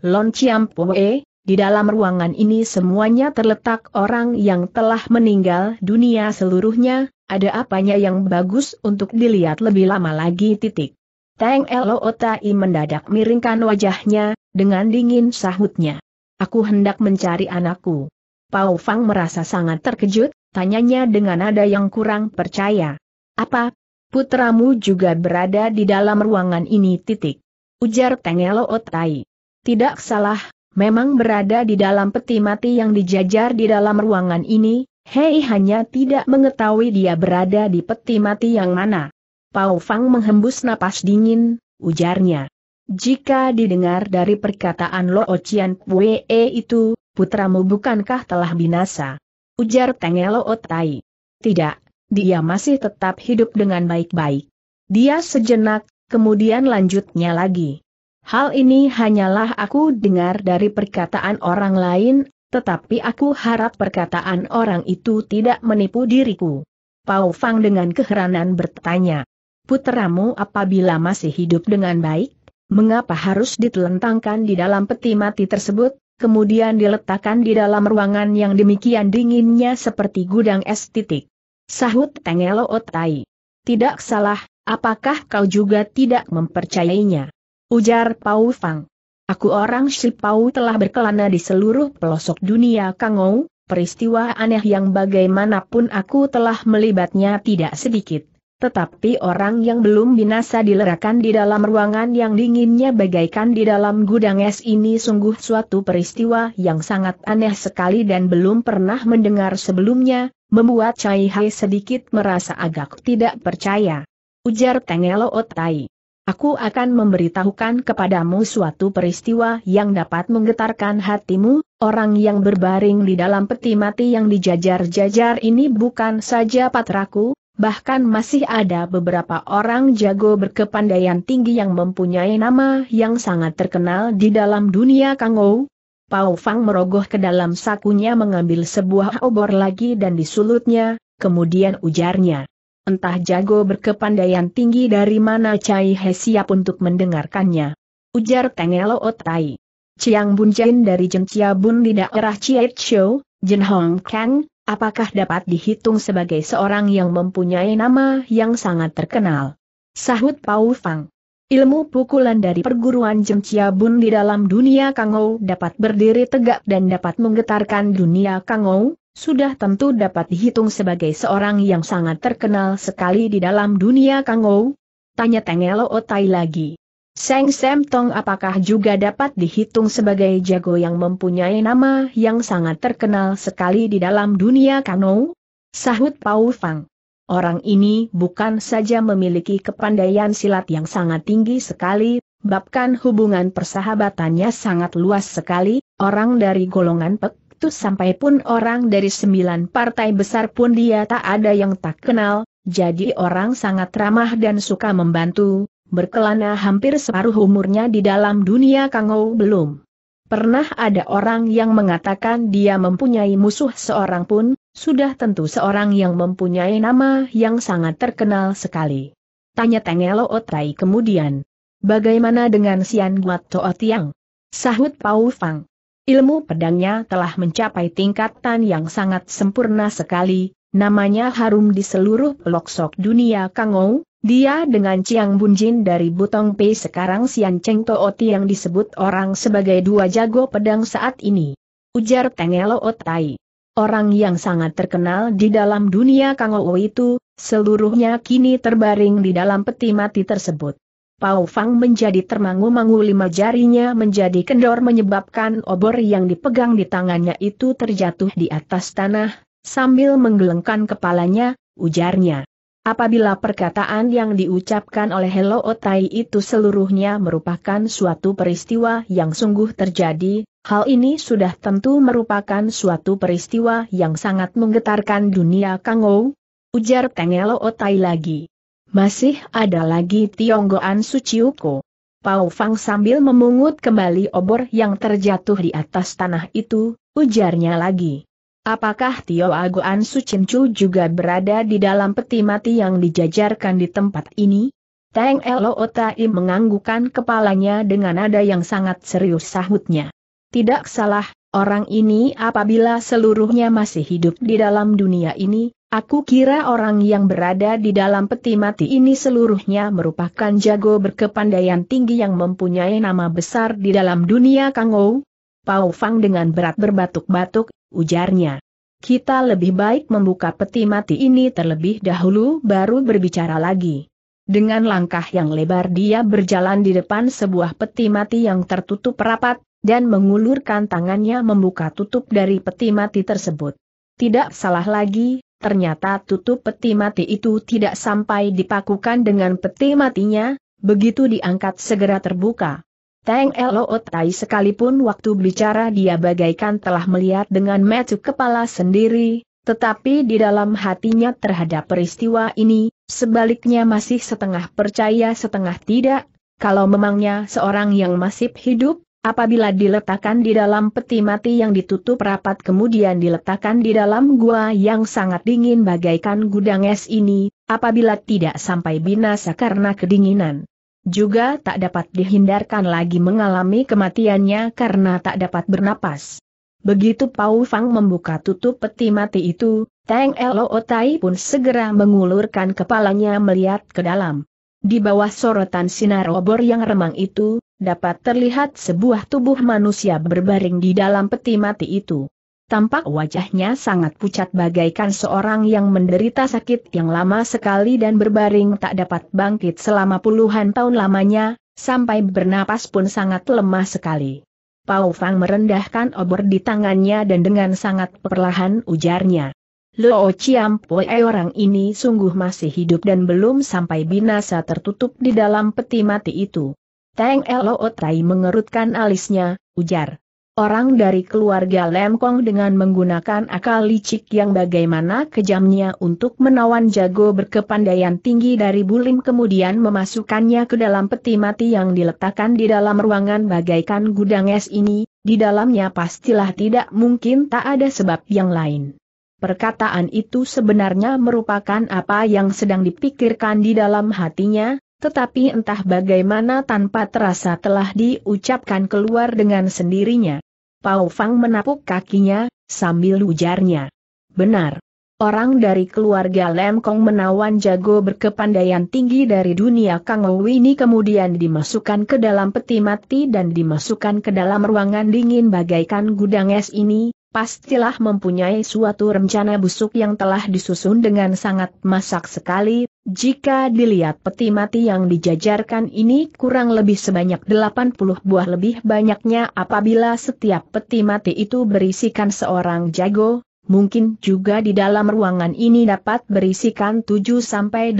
Lon Chiam Poe, di dalam ruangan ini semuanya terletak orang yang telah meninggal dunia seluruhnya, ada apanya yang bagus untuk dilihat lebih lama lagi titik. Tang Lo Otai mendadak miringkan wajahnya, dengan dingin sahutnya. Aku hendak mencari anakku. Pao Fang merasa sangat terkejut, tanyanya dengan nada yang kurang percaya. Apa? Putramu juga berada di dalam ruangan ini titik. Ujar Tang Lo Otai. Tidak salah, memang berada di dalam peti mati yang dijajar di dalam ruangan ini, Hei hanya tidak mengetahui dia berada di peti mati yang mana. Pao Fang menghembus napas dingin, ujarnya. Jika didengar dari perkataan Lo Ochian Pue itu, putramu bukankah telah binasa? Ujar Tengelo Otai. Tidak, dia masih tetap hidup dengan baik-baik. Dia sejenak, kemudian lanjutnya lagi. Hal ini hanyalah aku dengar dari perkataan orang lain, tetapi aku harap perkataan orang itu tidak menipu diriku. Pao Fang dengan keheranan bertanya, puteramu apabila masih hidup dengan baik, mengapa harus ditelentangkan di dalam peti mati tersebut, kemudian diletakkan di dalam ruangan yang demikian dinginnya seperti gudang es titik. Sahut Tengelo Otai. Tidak salah, apakah kau juga tidak mempercayainya? Ujar Pau Fang. Aku orang Shipau telah berkelana di seluruh pelosok dunia Kangou, peristiwa aneh yang bagaimanapun aku telah melibatnya tidak sedikit. Tetapi orang yang belum binasa dilerakan di dalam ruangan yang dinginnya bagaikan di dalam gudang es ini sungguh suatu peristiwa yang sangat aneh sekali dan belum pernah mendengar sebelumnya, membuat Chai Hai sedikit merasa agak tidak percaya. Ujar Tengelo Otai. Aku akan memberitahukan kepadamu suatu peristiwa yang dapat menggetarkan hatimu, orang yang berbaring di dalam peti mati yang dijajar-jajar ini bukan saja patraku, bahkan masih ada beberapa orang jago berkepandaian tinggi yang mempunyai nama yang sangat terkenal di dalam dunia Kangou. Pau Fang merogoh ke dalam sakunya mengambil sebuah obor lagi dan disulutnya, kemudian ujarnya. Entah jago berkepandaian tinggi dari mana Cai He siap untuk mendengarkannya. Ujar Tengelo Otai. Chiang Bun dari Chen Chia Bun di daerah Chiet Show, Jen Hong Kang, apakah dapat dihitung sebagai seorang yang mempunyai nama yang sangat terkenal? Sahut Pau Fang. Ilmu pukulan dari perguruan Jemcia Bun di dalam dunia Kangou dapat berdiri tegak dan dapat menggetarkan dunia Kangou, sudah tentu dapat dihitung sebagai seorang yang sangat terkenal sekali di dalam dunia Kangou. Tanya Tengelo Otai lagi. Seng Sem Tong apakah juga dapat dihitung sebagai jago yang mempunyai nama yang sangat terkenal sekali di dalam dunia kano? Sahut Pau Fang. Orang ini bukan saja memiliki kepandaian silat yang sangat tinggi sekali, bahkan hubungan persahabatannya sangat luas sekali, orang dari golongan Pek Tuh sampai pun orang dari sembilan partai besar pun dia tak ada yang tak kenal, jadi orang sangat ramah dan suka membantu, berkelana hampir separuh umurnya di dalam dunia Kangou belum. Pernah ada orang yang mengatakan dia mempunyai musuh seorang pun, sudah tentu seorang yang mempunyai nama yang sangat terkenal sekali. Tanya Tengelo Otai kemudian. Bagaimana dengan Sian Guat Toa Tiang? Sahut Pau Fang. Ilmu pedangnya telah mencapai tingkatan yang sangat sempurna sekali, namanya harum di seluruh pelosok dunia Kangou, dia dengan Chiang Bunjin dari Butong Pei sekarang Sian Cheng Tooti yang disebut orang sebagai dua jago pedang saat ini. Ujar Tengelo Otai. Orang yang sangat terkenal di dalam dunia Kangou itu, seluruhnya kini terbaring di dalam peti mati tersebut. Pao Fang menjadi termangu-mangu lima jarinya menjadi kendor menyebabkan obor yang dipegang di tangannya itu terjatuh di atas tanah, sambil menggelengkan kepalanya, ujarnya. Apabila perkataan yang diucapkan oleh Hello Otai itu seluruhnya merupakan suatu peristiwa yang sungguh terjadi, hal ini sudah tentu merupakan suatu peristiwa yang sangat menggetarkan dunia Kangou. Ujar Teng Hello Otai lagi. Masih ada lagi Tionggoan Suciuko. Pau Fang sambil memungut kembali obor yang terjatuh di atas tanah itu, ujarnya lagi. Apakah Tio Agoan Sucincu juga berada di dalam peti mati yang dijajarkan di tempat ini? Teng Elo Otai menganggukan kepalanya dengan nada yang sangat serius sahutnya. Tidak salah, orang ini apabila seluruhnya masih hidup di dalam dunia ini, aku kira orang yang berada di dalam peti mati ini seluruhnya merupakan jago berkepandaian tinggi yang mempunyai nama besar di dalam dunia Kangou. Pao Fang dengan berat berbatuk-batuk, ujarnya. Kita lebih baik membuka peti mati ini terlebih dahulu baru berbicara lagi. Dengan langkah yang lebar dia berjalan di depan sebuah peti mati yang tertutup rapat, dan mengulurkan tangannya membuka tutup dari peti mati tersebut. Tidak salah lagi, ternyata tutup peti mati itu tidak sampai dipakukan dengan peti matinya, begitu diangkat segera terbuka. Teng Elo Tai sekalipun waktu bicara dia bagaikan telah melihat dengan metu kepala sendiri, tetapi di dalam hatinya terhadap peristiwa ini, sebaliknya masih setengah percaya setengah tidak, kalau memangnya seorang yang masih hidup, apabila diletakkan di dalam peti mati yang ditutup rapat kemudian diletakkan di dalam gua yang sangat dingin bagaikan gudang es ini, apabila tidak sampai binasa karena kedinginan juga tak dapat dihindarkan lagi mengalami kematiannya karena tak dapat bernapas. Begitu Pau Fang membuka tutup peti mati itu, Teng Elo Otai pun segera mengulurkan kepalanya melihat ke dalam. Di bawah sorotan sinar obor yang remang itu, dapat terlihat sebuah tubuh manusia berbaring di dalam peti mati itu. Tampak wajahnya sangat pucat bagaikan seorang yang menderita sakit yang lama sekali dan berbaring tak dapat bangkit selama puluhan tahun lamanya, sampai bernapas pun sangat lemah sekali. Pao Fang merendahkan obor di tangannya dan dengan sangat perlahan ujarnya. Lo Chiam Poe orang ini sungguh masih hidup dan belum sampai binasa tertutup di dalam peti mati itu. Teng Loo Tai mengerutkan alisnya, ujar. Orang dari keluarga Lemkong dengan menggunakan akal licik yang bagaimana kejamnya untuk menawan jago berkepandaian tinggi dari Bulim kemudian memasukkannya ke dalam peti mati yang diletakkan di dalam ruangan bagaikan gudang es ini, di dalamnya pastilah tidak mungkin tak ada sebab yang lain. Perkataan itu sebenarnya merupakan apa yang sedang dipikirkan di dalam hatinya, tetapi entah bagaimana tanpa terasa telah diucapkan keluar dengan sendirinya. Pao Fang menapuk kakinya, sambil ujarnya. Benar. Orang dari keluarga Lem Kong menawan jago berkepandaian tinggi dari dunia Kang Ou ini kemudian dimasukkan ke dalam peti mati dan dimasukkan ke dalam ruangan dingin bagaikan gudang es ini, pastilah mempunyai suatu rencana busuk yang telah disusun dengan sangat masak sekali, jika dilihat peti mati yang dijajarkan ini kurang lebih sebanyak 80 buah lebih banyaknya apabila setiap peti mati itu berisikan seorang jago, mungkin juga di dalam ruangan ini dapat berisikan 7-80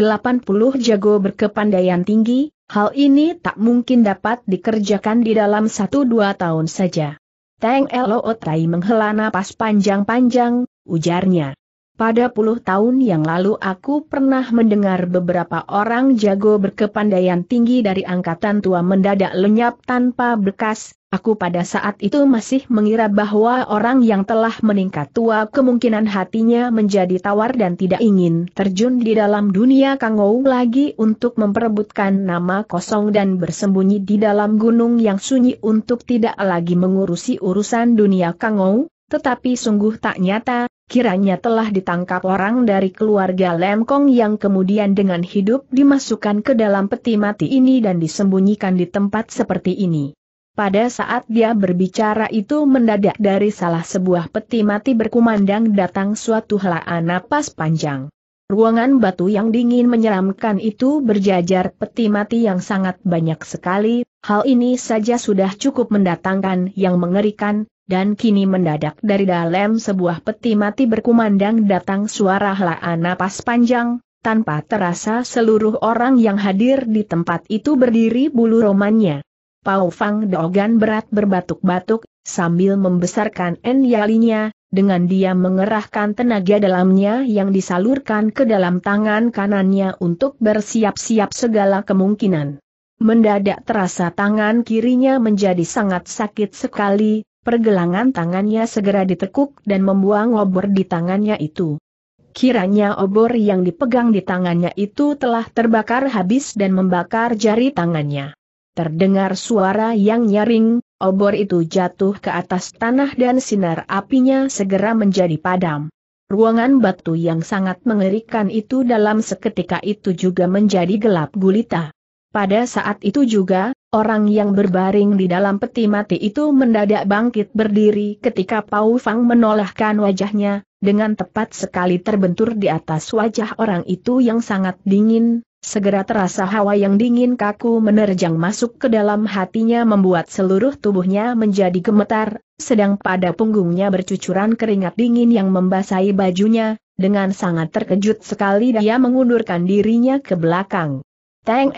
jago berkepandaian tinggi, hal ini tak mungkin dapat dikerjakan di dalam 1-2 tahun saja. Tang Loo Otai menghela napas panjang-panjang, ujarnya. Pada puluh tahun yang lalu aku pernah mendengar beberapa orang jago berkepandaian tinggi dari angkatan tua mendadak lenyap tanpa bekas, aku pada saat itu masih mengira bahwa orang yang telah meningkat tua kemungkinan hatinya menjadi tawar dan tidak ingin terjun di dalam dunia kangou lagi untuk memperebutkan nama kosong dan bersembunyi di dalam gunung yang sunyi untuk tidak lagi mengurusi urusan dunia kangou, tetapi sungguh tak nyata, kiranya telah ditangkap orang dari keluarga Lemkong yang kemudian dengan hidup dimasukkan ke dalam peti mati ini dan disembunyikan di tempat seperti ini. Pada saat dia berbicara itu mendadak dari salah sebuah peti mati berkumandang datang suatu helaan napas panjang. Ruangan batu yang dingin menyeramkan itu berjajar peti mati yang sangat banyak sekali, hal ini saja sudah cukup mendatangkan yang mengerikan, dan kini mendadak dari dalam sebuah peti mati berkumandang datang suara helaan napas panjang, tanpa terasa seluruh orang yang hadir di tempat itu berdiri bulu romannya. Pau Fang Dogan berat berbatuk-batuk, sambil membesarkan enyalinya, dengan dia mengerahkan tenaga dalamnya yang disalurkan ke dalam tangan kanannya untuk bersiap-siap segala kemungkinan. Mendadak terasa tangan kirinya menjadi sangat sakit sekali, pergelangan tangannya segera ditekuk dan membuang obor di tangannya itu. Kiranya obor yang dipegang di tangannya itu telah terbakar habis dan membakar jari tangannya. Terdengar suara yang nyaring, obor itu jatuh ke atas tanah dan sinar apinya segera menjadi padam. Ruangan batu yang sangat mengerikan itu dalam seketika itu juga menjadi gelap gulita. Pada saat itu juga, Orang yang berbaring di dalam peti mati itu mendadak bangkit berdiri ketika Pau Fang menolakkan wajahnya, dengan tepat sekali terbentur di atas wajah orang itu yang sangat dingin, segera terasa hawa yang dingin kaku menerjang masuk ke dalam hatinya membuat seluruh tubuhnya menjadi gemetar, sedang pada punggungnya bercucuran keringat dingin yang membasahi bajunya, dengan sangat terkejut sekali dia mengundurkan dirinya ke belakang. Teng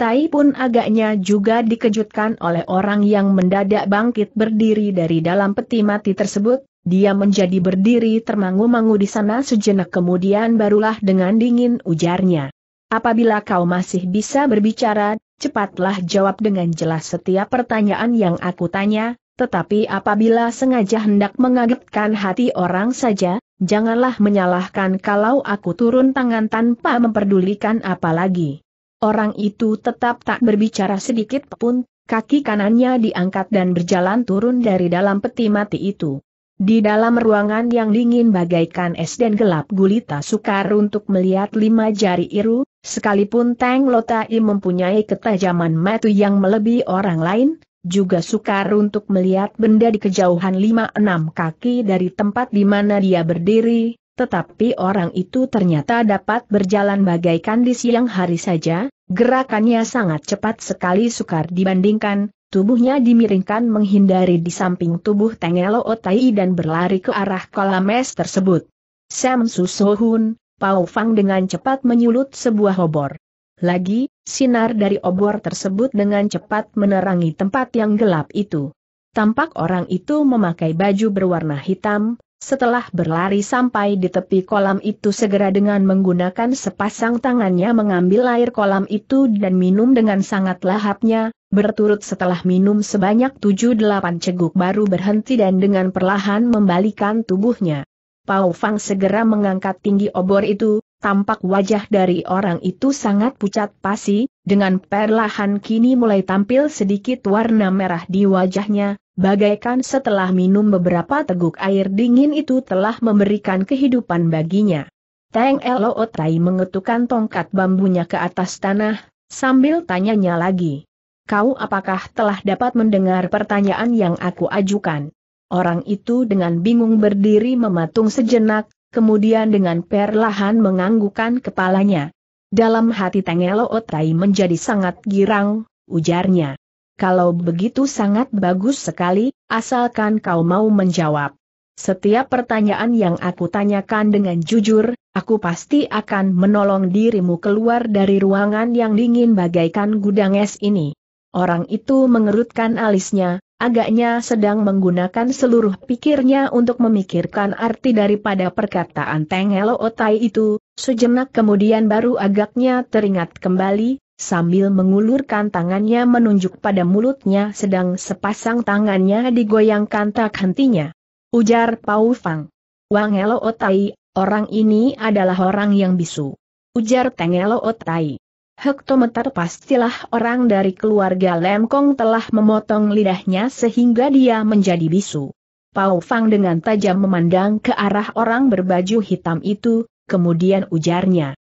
Tai pun agaknya juga dikejutkan oleh orang yang mendadak bangkit berdiri dari dalam peti mati tersebut, dia menjadi berdiri termangu-mangu di sana sejenak kemudian barulah dengan dingin ujarnya. Apabila kau masih bisa berbicara, cepatlah jawab dengan jelas setiap pertanyaan yang aku tanya, tetapi apabila sengaja hendak mengagetkan hati orang saja, janganlah menyalahkan kalau aku turun tangan tanpa memperdulikan apalagi." Orang itu tetap tak berbicara sedikit pun, kaki kanannya diangkat dan berjalan turun dari dalam peti mati itu. Di dalam ruangan yang dingin bagaikan es dan gelap gulita sukar untuk melihat lima jari iru, sekalipun Tang Lotai mempunyai ketajaman mata yang melebihi orang lain, juga sukar untuk melihat benda di kejauhan lima enam kaki dari tempat di mana dia berdiri, tetapi orang itu ternyata dapat berjalan bagaikan di siang hari saja, gerakannya sangat cepat sekali sukar dibandingkan, tubuhnya dimiringkan menghindari di samping tubuh Tengelo Otai dan berlari ke arah kolam es tersebut. Sam Susohun, Pao Fang dengan cepat menyulut sebuah obor. Lagi, sinar dari obor tersebut dengan cepat menerangi tempat yang gelap itu. Tampak orang itu memakai baju berwarna hitam, setelah berlari sampai di tepi kolam itu segera dengan menggunakan sepasang tangannya mengambil air kolam itu dan minum dengan sangat lahapnya, berturut setelah minum sebanyak 7-8 ceguk baru berhenti dan dengan perlahan membalikan tubuhnya. Pau Fang segera mengangkat tinggi obor itu, tampak wajah dari orang itu sangat pucat pasi, dengan perlahan kini mulai tampil sedikit warna merah di wajahnya, bagaikan setelah minum beberapa teguk air dingin itu telah memberikan kehidupan baginya. Teng Elo mengetukkan tongkat bambunya ke atas tanah, sambil tanyanya lagi. Kau apakah telah dapat mendengar pertanyaan yang aku ajukan? Orang itu dengan bingung berdiri mematung sejenak, kemudian dengan perlahan menganggukkan kepalanya. Dalam hati Tengelo Otrai menjadi sangat girang, ujarnya. Kalau begitu sangat bagus sekali, asalkan kau mau menjawab. Setiap pertanyaan yang aku tanyakan dengan jujur, aku pasti akan menolong dirimu keluar dari ruangan yang dingin bagaikan gudang es ini. Orang itu mengerutkan alisnya, agaknya sedang menggunakan seluruh pikirnya untuk memikirkan arti daripada perkataan Tengelo Otai itu, sejenak kemudian baru agaknya teringat kembali, sambil mengulurkan tangannya menunjuk pada mulutnya sedang sepasang tangannya digoyangkan tak hentinya. Ujar Pau Fang. Wang Elo Otai, orang ini adalah orang yang bisu. Ujar Teng Elo Otai. Hektometer pastilah orang dari keluarga Lemkong telah memotong lidahnya sehingga dia menjadi bisu. Pau Fang dengan tajam memandang ke arah orang berbaju hitam itu, kemudian ujarnya.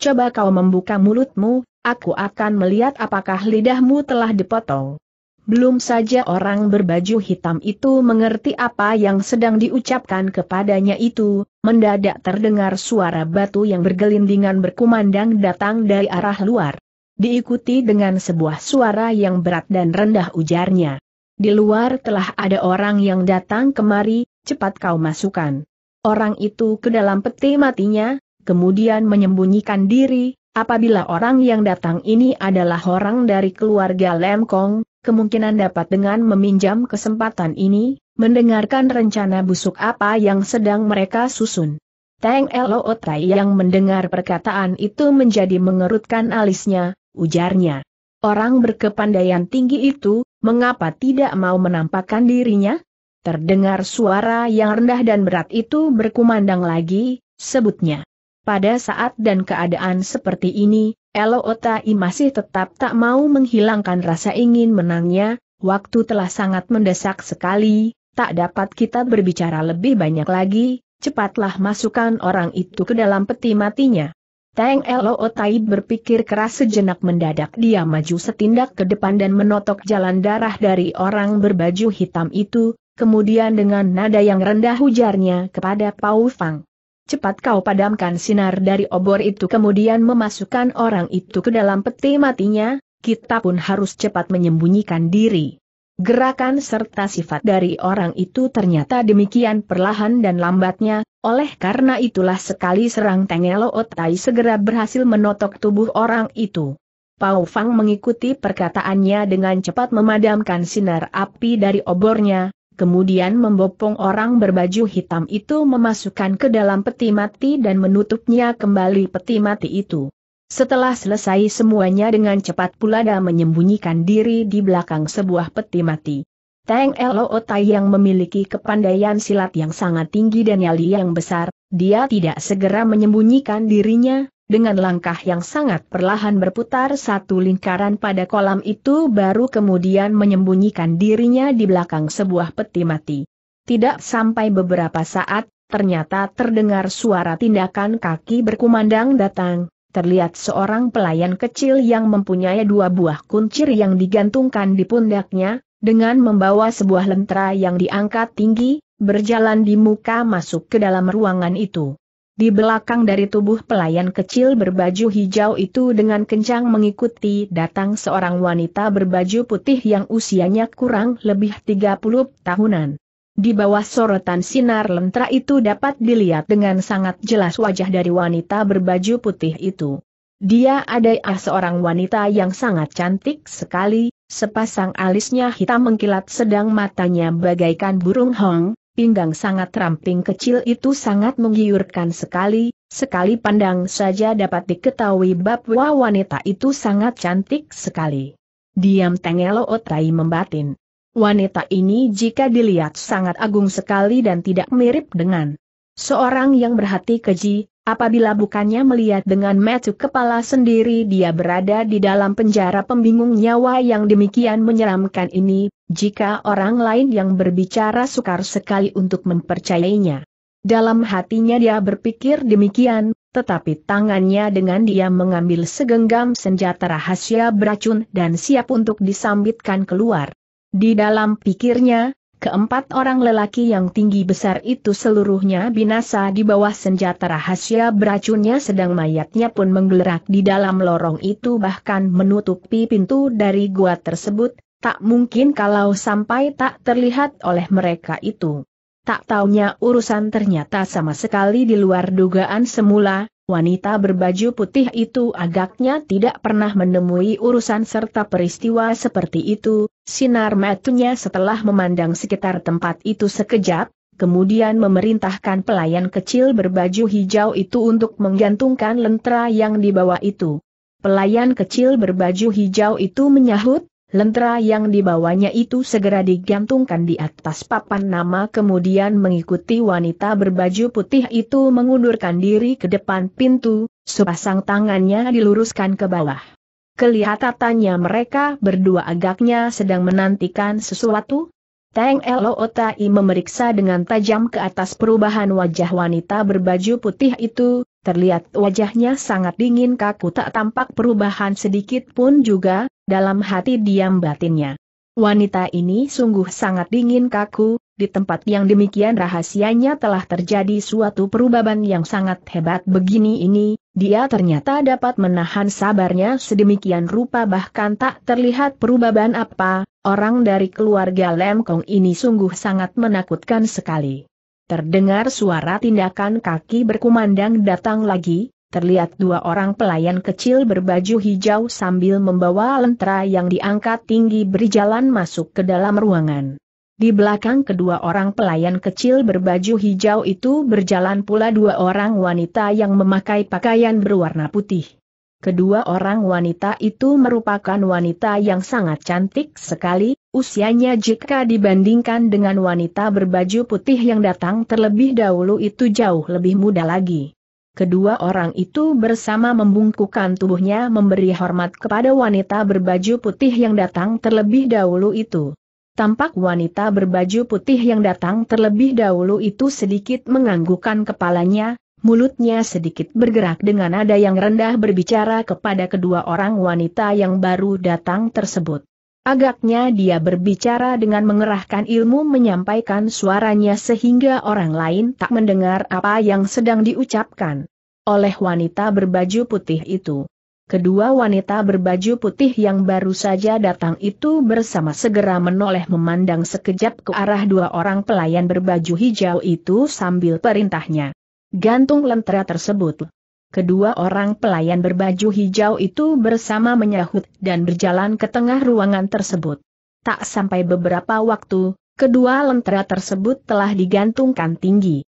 Coba kau membuka mulutmu, Aku akan melihat apakah lidahmu telah dipotong. Belum saja orang berbaju hitam itu mengerti apa yang sedang diucapkan kepadanya itu, mendadak terdengar suara batu yang bergelindingan berkumandang datang dari arah luar. Diikuti dengan sebuah suara yang berat dan rendah ujarnya. Di luar telah ada orang yang datang kemari, cepat kau masukkan. Orang itu ke dalam peti matinya, kemudian menyembunyikan diri, Apabila orang yang datang ini adalah orang dari keluarga Lemkong, kemungkinan dapat dengan meminjam kesempatan ini, mendengarkan rencana busuk apa yang sedang mereka susun. Teng Elo Otai yang mendengar perkataan itu menjadi mengerutkan alisnya, ujarnya. Orang berkepandaian tinggi itu, mengapa tidak mau menampakkan dirinya? Terdengar suara yang rendah dan berat itu berkumandang lagi, sebutnya. Pada saat dan keadaan seperti ini, Elo Otai masih tetap tak mau menghilangkan rasa ingin menangnya, waktu telah sangat mendesak sekali, tak dapat kita berbicara lebih banyak lagi, cepatlah masukkan orang itu ke dalam peti matinya. Teng Elo Otai berpikir keras sejenak mendadak dia maju setindak ke depan dan menotok jalan darah dari orang berbaju hitam itu, kemudian dengan nada yang rendah hujarnya kepada Pau Fang cepat kau padamkan sinar dari obor itu kemudian memasukkan orang itu ke dalam peti matinya, kita pun harus cepat menyembunyikan diri. Gerakan serta sifat dari orang itu ternyata demikian perlahan dan lambatnya, oleh karena itulah sekali serang Tengelo Otai segera berhasil menotok tubuh orang itu. Pau Fang mengikuti perkataannya dengan cepat memadamkan sinar api dari obornya, kemudian membopong orang berbaju hitam itu memasukkan ke dalam peti mati dan menutupnya kembali peti mati itu. Setelah selesai semuanya dengan cepat Pulada menyembunyikan diri di belakang sebuah peti mati. Teng Lo Tai yang memiliki kepandaian silat yang sangat tinggi dan nyali yang besar, dia tidak segera menyembunyikan dirinya, dengan langkah yang sangat perlahan berputar satu lingkaran pada kolam itu baru kemudian menyembunyikan dirinya di belakang sebuah peti mati. Tidak sampai beberapa saat, ternyata terdengar suara tindakan kaki berkumandang datang, terlihat seorang pelayan kecil yang mempunyai dua buah kuncir yang digantungkan di pundaknya, dengan membawa sebuah lentera yang diangkat tinggi, berjalan di muka masuk ke dalam ruangan itu. Di belakang dari tubuh pelayan kecil berbaju hijau itu dengan kencang mengikuti datang seorang wanita berbaju putih yang usianya kurang lebih 30 tahunan. Di bawah sorotan sinar lentera itu dapat dilihat dengan sangat jelas wajah dari wanita berbaju putih itu. Dia adalah seorang wanita yang sangat cantik sekali, sepasang alisnya hitam mengkilat sedang matanya bagaikan burung hong, pinggang sangat ramping kecil itu sangat menggiurkan sekali, sekali pandang saja dapat diketahui bahwa wanita itu sangat cantik sekali. Diam Tengelo Otai membatin. Wanita ini jika dilihat sangat agung sekali dan tidak mirip dengan seorang yang berhati keji, apabila bukannya melihat dengan metu kepala sendiri dia berada di dalam penjara pembingung nyawa yang demikian menyeramkan ini, jika orang lain yang berbicara sukar sekali untuk mempercayainya. Dalam hatinya dia berpikir demikian, tetapi tangannya dengan dia mengambil segenggam senjata rahasia beracun dan siap untuk disambitkan keluar. Di dalam pikirnya, keempat orang lelaki yang tinggi besar itu seluruhnya binasa di bawah senjata rahasia beracunnya sedang mayatnya pun menggerak di dalam lorong itu bahkan menutupi pintu dari gua tersebut, Tak mungkin kalau sampai tak terlihat oleh mereka itu. Tak taunya urusan ternyata sama sekali di luar dugaan semula, wanita berbaju putih itu agaknya tidak pernah menemui urusan serta peristiwa seperti itu, sinar matunya setelah memandang sekitar tempat itu sekejap, kemudian memerintahkan pelayan kecil berbaju hijau itu untuk menggantungkan lentera yang dibawa itu. Pelayan kecil berbaju hijau itu menyahut, Lentera yang dibawanya itu segera digantungkan di atas papan nama kemudian mengikuti wanita berbaju putih itu mengundurkan diri ke depan pintu, sepasang tangannya diluruskan ke bawah. Kelihatannya mereka berdua agaknya sedang menantikan sesuatu. Teng Lootai memeriksa dengan tajam ke atas perubahan wajah wanita berbaju putih itu, terlihat wajahnya sangat dingin kaku tak tampak perubahan sedikit pun juga, dalam hati diam batinnya. Wanita ini sungguh sangat dingin kaku, di tempat yang demikian rahasianya telah terjadi suatu perubahan yang sangat hebat begini ini, dia ternyata dapat menahan sabarnya sedemikian rupa bahkan tak terlihat perubahan apa, orang dari keluarga Lemkong ini sungguh sangat menakutkan sekali. Terdengar suara tindakan kaki berkumandang datang lagi, terlihat dua orang pelayan kecil berbaju hijau sambil membawa lentera yang diangkat tinggi berjalan masuk ke dalam ruangan. Di belakang kedua orang pelayan kecil berbaju hijau itu berjalan pula dua orang wanita yang memakai pakaian berwarna putih. Kedua orang wanita itu merupakan wanita yang sangat cantik sekali, usianya jika dibandingkan dengan wanita berbaju putih yang datang terlebih dahulu itu jauh lebih muda lagi. Kedua orang itu bersama membungkukan tubuhnya memberi hormat kepada wanita berbaju putih yang datang terlebih dahulu itu. Tampak wanita berbaju putih yang datang terlebih dahulu itu sedikit menganggukkan kepalanya, mulutnya sedikit bergerak dengan nada yang rendah berbicara kepada kedua orang wanita yang baru datang tersebut. Agaknya dia berbicara dengan mengerahkan ilmu menyampaikan suaranya sehingga orang lain tak mendengar apa yang sedang diucapkan oleh wanita berbaju putih itu. Kedua wanita berbaju putih yang baru saja datang itu bersama segera menoleh memandang sekejap ke arah dua orang pelayan berbaju hijau itu sambil perintahnya. Gantung lentera tersebut. Kedua orang pelayan berbaju hijau itu bersama menyahut dan berjalan ke tengah ruangan tersebut. Tak sampai beberapa waktu, kedua lentera tersebut telah digantungkan tinggi.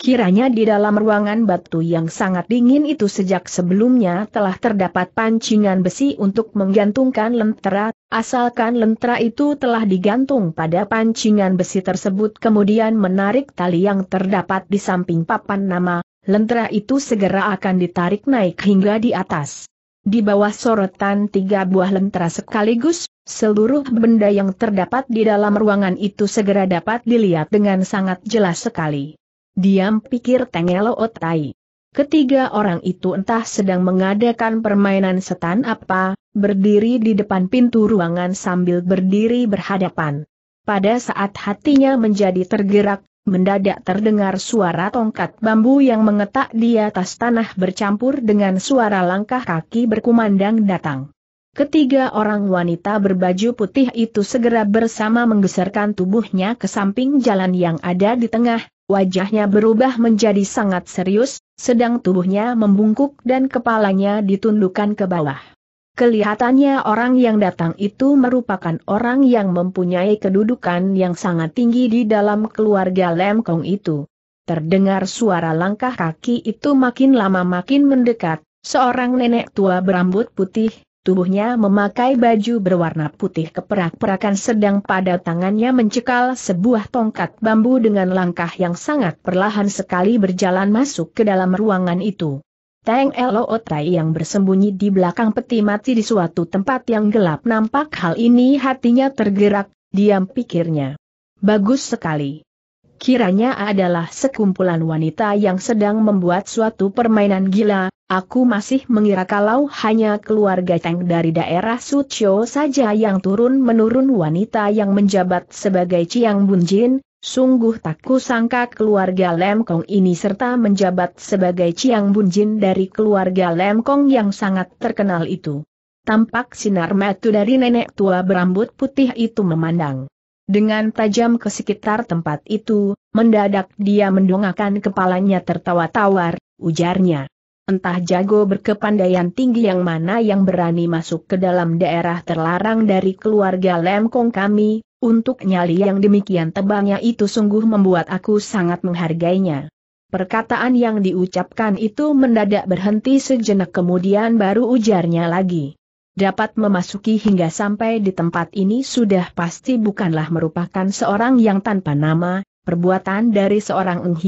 Kiranya di dalam ruangan batu yang sangat dingin itu sejak sebelumnya telah terdapat pancingan besi untuk menggantungkan lentera, asalkan lentera itu telah digantung pada pancingan besi tersebut kemudian menarik tali yang terdapat di samping papan nama, lentera itu segera akan ditarik naik hingga di atas. Di bawah sorotan tiga buah lentera sekaligus, seluruh benda yang terdapat di dalam ruangan itu segera dapat dilihat dengan sangat jelas sekali. Diam pikir Tengelo Otai. Ketiga orang itu entah sedang mengadakan permainan setan apa, berdiri di depan pintu ruangan sambil berdiri berhadapan. Pada saat hatinya menjadi tergerak, mendadak terdengar suara tongkat bambu yang mengetak di atas tanah bercampur dengan suara langkah kaki berkumandang datang. Ketiga orang wanita berbaju putih itu segera bersama menggeserkan tubuhnya ke samping jalan yang ada di tengah, wajahnya berubah menjadi sangat serius, sedang tubuhnya membungkuk dan kepalanya ditundukkan ke bawah. Kelihatannya orang yang datang itu merupakan orang yang mempunyai kedudukan yang sangat tinggi di dalam keluarga Lemkong itu. Terdengar suara langkah kaki itu makin lama makin mendekat, seorang nenek tua berambut putih, tubuhnya memakai baju berwarna putih keperak-perakan sedang pada tangannya mencekal sebuah tongkat bambu dengan langkah yang sangat perlahan sekali berjalan masuk ke dalam ruangan itu. Tang Lo Tai yang bersembunyi di belakang peti mati di suatu tempat yang gelap nampak hal ini hatinya tergerak, diam pikirnya. Bagus sekali. Kiranya adalah sekumpulan wanita yang sedang membuat suatu permainan gila, aku masih mengira kalau hanya keluarga Tang dari daerah Sucio saja yang turun-menurun wanita yang menjabat sebagai Chiang Bunjin, Sungguh tak kusangka keluarga Lemkong ini serta menjabat sebagai Bun Jin dari keluarga Lemkong yang sangat terkenal itu. Tampak sinar metu dari nenek tua berambut putih itu memandang. Dengan tajam ke sekitar tempat itu, mendadak dia mendongakkan kepalanya tertawa tawar, ujarnya. Entah jago berkepandaian tinggi yang mana yang berani masuk ke dalam daerah terlarang dari keluarga Lemkong kami, untuk nyali yang demikian tebalnya itu sungguh membuat aku sangat menghargainya. Perkataan yang diucapkan itu mendadak berhenti sejenak kemudian baru ujarnya lagi. Dapat memasuki hingga sampai di tempat ini sudah pasti bukanlah merupakan seorang yang tanpa nama, perbuatan dari seorang Eng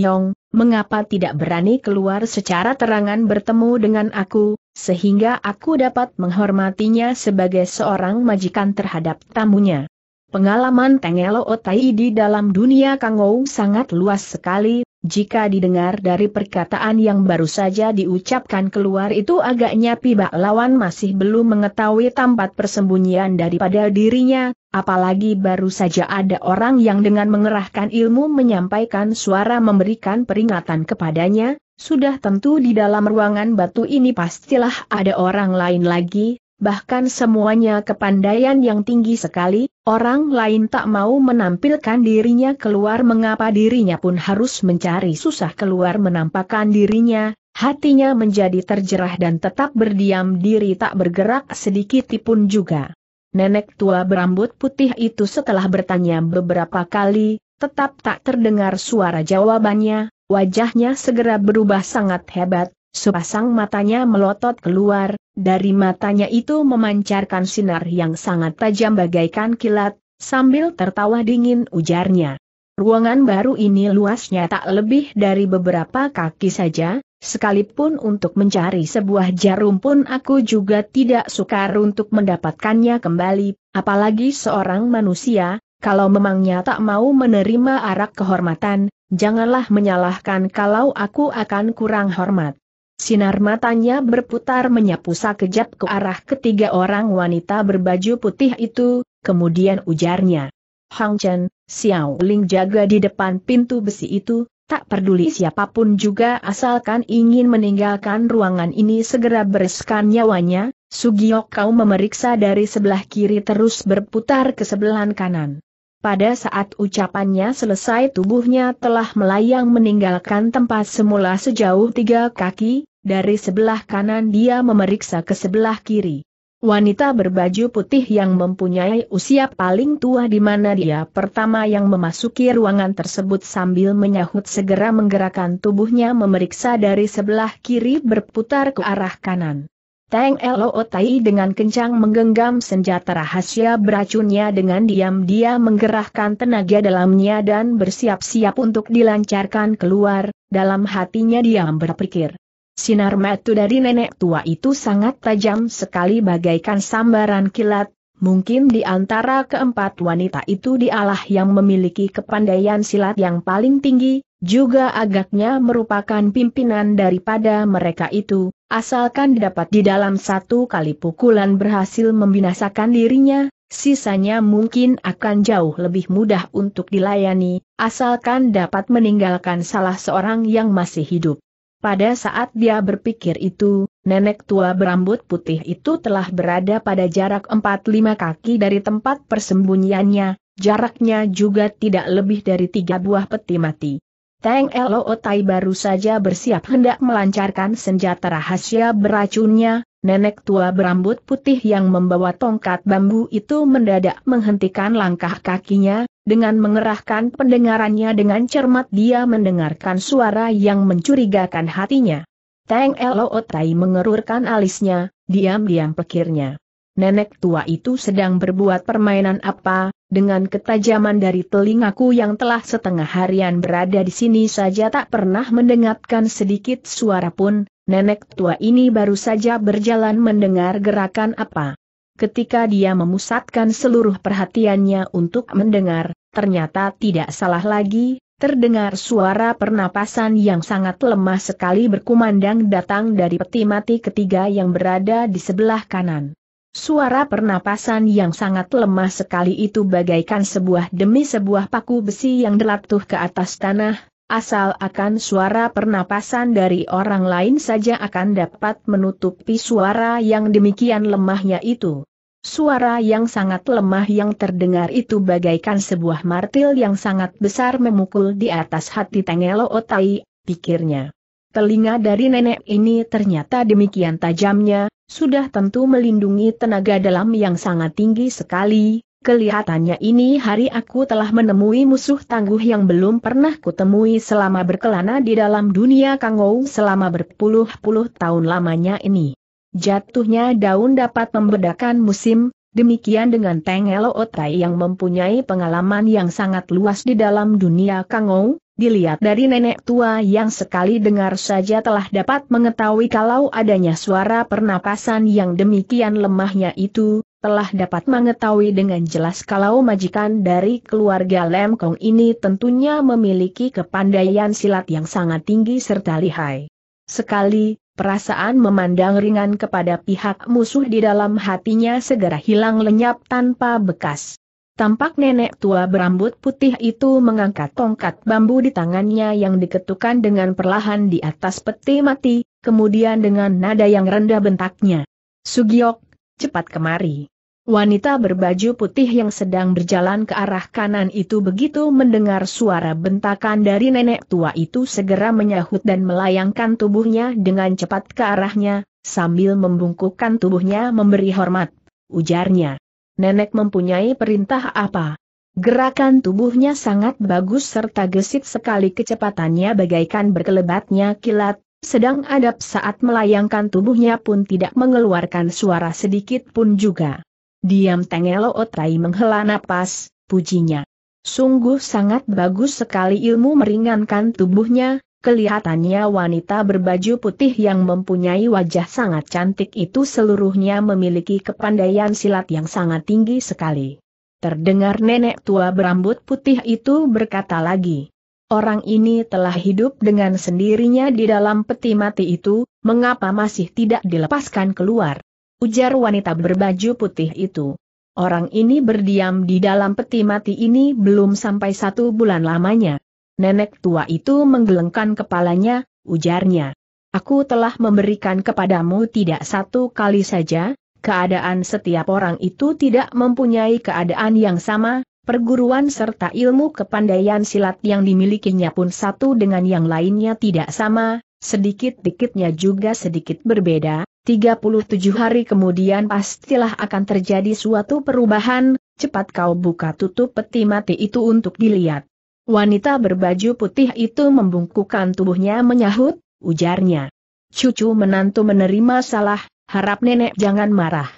mengapa tidak berani keluar secara terangan bertemu dengan aku, sehingga aku dapat menghormatinya sebagai seorang majikan terhadap tamunya. Pengalaman Tengelo Otai di dalam dunia Kangou sangat luas sekali, jika didengar dari perkataan yang baru saja diucapkan keluar itu agaknya pihak lawan masih belum mengetahui tempat persembunyian daripada dirinya, apalagi baru saja ada orang yang dengan mengerahkan ilmu menyampaikan suara memberikan peringatan kepadanya, sudah tentu di dalam ruangan batu ini pastilah ada orang lain lagi, bahkan semuanya kepandaian yang tinggi sekali, Orang lain tak mau menampilkan dirinya keluar mengapa dirinya pun harus mencari susah keluar menampakkan dirinya, hatinya menjadi terjerah dan tetap berdiam diri tak bergerak sedikit pun juga. Nenek tua berambut putih itu setelah bertanya beberapa kali, tetap tak terdengar suara jawabannya, wajahnya segera berubah sangat hebat, sepasang matanya melotot keluar, dari matanya itu memancarkan sinar yang sangat tajam bagaikan kilat, sambil tertawa dingin ujarnya. Ruangan baru ini luasnya tak lebih dari beberapa kaki saja, sekalipun untuk mencari sebuah jarum pun aku juga tidak sukar untuk mendapatkannya kembali, apalagi seorang manusia, kalau memangnya tak mau menerima arak kehormatan, janganlah menyalahkan kalau aku akan kurang hormat. Sinar matanya berputar menyapu sekejap ke arah ketiga orang wanita berbaju putih itu, kemudian ujarnya. Hang Chen, Xiao Ling jaga di depan pintu besi itu, tak peduli siapapun juga asalkan ingin meninggalkan ruangan ini segera bereskan nyawanya, Sugiok kau memeriksa dari sebelah kiri terus berputar ke sebelah kanan. Pada saat ucapannya selesai tubuhnya telah melayang meninggalkan tempat semula sejauh tiga kaki, dari sebelah kanan dia memeriksa ke sebelah kiri. Wanita berbaju putih yang mempunyai usia paling tua di mana dia pertama yang memasuki ruangan tersebut sambil menyahut segera menggerakkan tubuhnya memeriksa dari sebelah kiri berputar ke arah kanan. Tang Tai dengan kencang menggenggam senjata rahasia beracunnya dengan diam-diam menggerahkan tenaga dalamnya dan bersiap-siap untuk dilancarkan keluar, dalam hatinya dia berpikir. Sinar metu dari nenek tua itu sangat tajam sekali bagaikan sambaran kilat, Mungkin di antara keempat wanita itu dialah yang memiliki kepandaian silat yang paling tinggi, juga agaknya merupakan pimpinan daripada mereka itu, asalkan dapat di dalam satu kali pukulan berhasil membinasakan dirinya, sisanya mungkin akan jauh lebih mudah untuk dilayani, asalkan dapat meninggalkan salah seorang yang masih hidup. Pada saat dia berpikir itu, nenek tua berambut putih itu telah berada pada jarak 4-5 kaki dari tempat persembunyiannya, jaraknya juga tidak lebih dari tiga buah peti mati. Tang Otai baru saja bersiap hendak melancarkan senjata rahasia beracunnya, nenek tua berambut putih yang membawa tongkat bambu itu mendadak menghentikan langkah kakinya, dengan mengerahkan pendengarannya dengan cermat dia mendengarkan suara yang mencurigakan hatinya. Tang Otai mengerurkan alisnya, diam-diam pikirnya. Nenek tua itu sedang berbuat permainan apa, dengan ketajaman dari telingaku yang telah setengah harian berada di sini saja tak pernah mendengarkan sedikit suara pun, nenek tua ini baru saja berjalan mendengar gerakan apa. Ketika dia memusatkan seluruh perhatiannya untuk mendengar, ternyata tidak salah lagi, terdengar suara pernapasan yang sangat lemah sekali berkumandang datang dari peti mati ketiga yang berada di sebelah kanan. Suara pernapasan yang sangat lemah sekali itu bagaikan sebuah demi sebuah paku besi yang delatuh ke atas tanah, asal akan suara pernapasan dari orang lain saja akan dapat menutupi suara yang demikian lemahnya itu. Suara yang sangat lemah yang terdengar itu bagaikan sebuah martil yang sangat besar memukul di atas hati Tengelo Otai, pikirnya. Telinga dari nenek ini ternyata demikian tajamnya, sudah tentu melindungi tenaga dalam yang sangat tinggi sekali. Kelihatannya ini hari aku telah menemui musuh tangguh yang belum pernah kutemui selama berkelana di dalam dunia Kangou selama berpuluh-puluh tahun lamanya ini. Jatuhnya daun dapat membedakan musim, demikian dengan Teng Elo Otai yang mempunyai pengalaman yang sangat luas di dalam dunia Kangou, Dilihat dari nenek tua yang sekali dengar saja telah dapat mengetahui kalau adanya suara pernapasan yang demikian lemahnya itu, telah dapat mengetahui dengan jelas kalau majikan dari keluarga Lemkong ini tentunya memiliki kepandaian silat yang sangat tinggi serta lihai. Sekali, perasaan memandang ringan kepada pihak musuh di dalam hatinya segera hilang lenyap tanpa bekas. Tampak nenek tua berambut putih itu mengangkat tongkat bambu di tangannya yang diketukan dengan perlahan di atas peti mati, kemudian dengan nada yang rendah bentaknya. Sugiok, cepat kemari. Wanita berbaju putih yang sedang berjalan ke arah kanan itu begitu mendengar suara bentakan dari nenek tua itu segera menyahut dan melayangkan tubuhnya dengan cepat ke arahnya, sambil membungkukkan tubuhnya memberi hormat. Ujarnya nenek mempunyai perintah apa? Gerakan tubuhnya sangat bagus serta gesit sekali kecepatannya bagaikan berkelebatnya kilat, sedang adab saat melayangkan tubuhnya pun tidak mengeluarkan suara sedikit pun juga. Diam Tengelo Otai menghela napas, pujinya. Sungguh sangat bagus sekali ilmu meringankan tubuhnya, Kelihatannya wanita berbaju putih yang mempunyai wajah sangat cantik itu seluruhnya memiliki kepandaian silat yang sangat tinggi sekali. Terdengar nenek tua berambut putih itu berkata lagi. Orang ini telah hidup dengan sendirinya di dalam peti mati itu, mengapa masih tidak dilepaskan keluar? Ujar wanita berbaju putih itu. Orang ini berdiam di dalam peti mati ini belum sampai satu bulan lamanya. Nenek tua itu menggelengkan kepalanya, ujarnya. Aku telah memberikan kepadamu tidak satu kali saja, keadaan setiap orang itu tidak mempunyai keadaan yang sama, perguruan serta ilmu kepandaian silat yang dimilikinya pun satu dengan yang lainnya tidak sama, sedikit-dikitnya juga sedikit berbeda, 37 hari kemudian pastilah akan terjadi suatu perubahan, cepat kau buka tutup peti mati itu untuk dilihat. Wanita berbaju putih itu membungkukkan tubuhnya menyahut, ujarnya. Cucu menantu menerima salah, harap nenek jangan marah.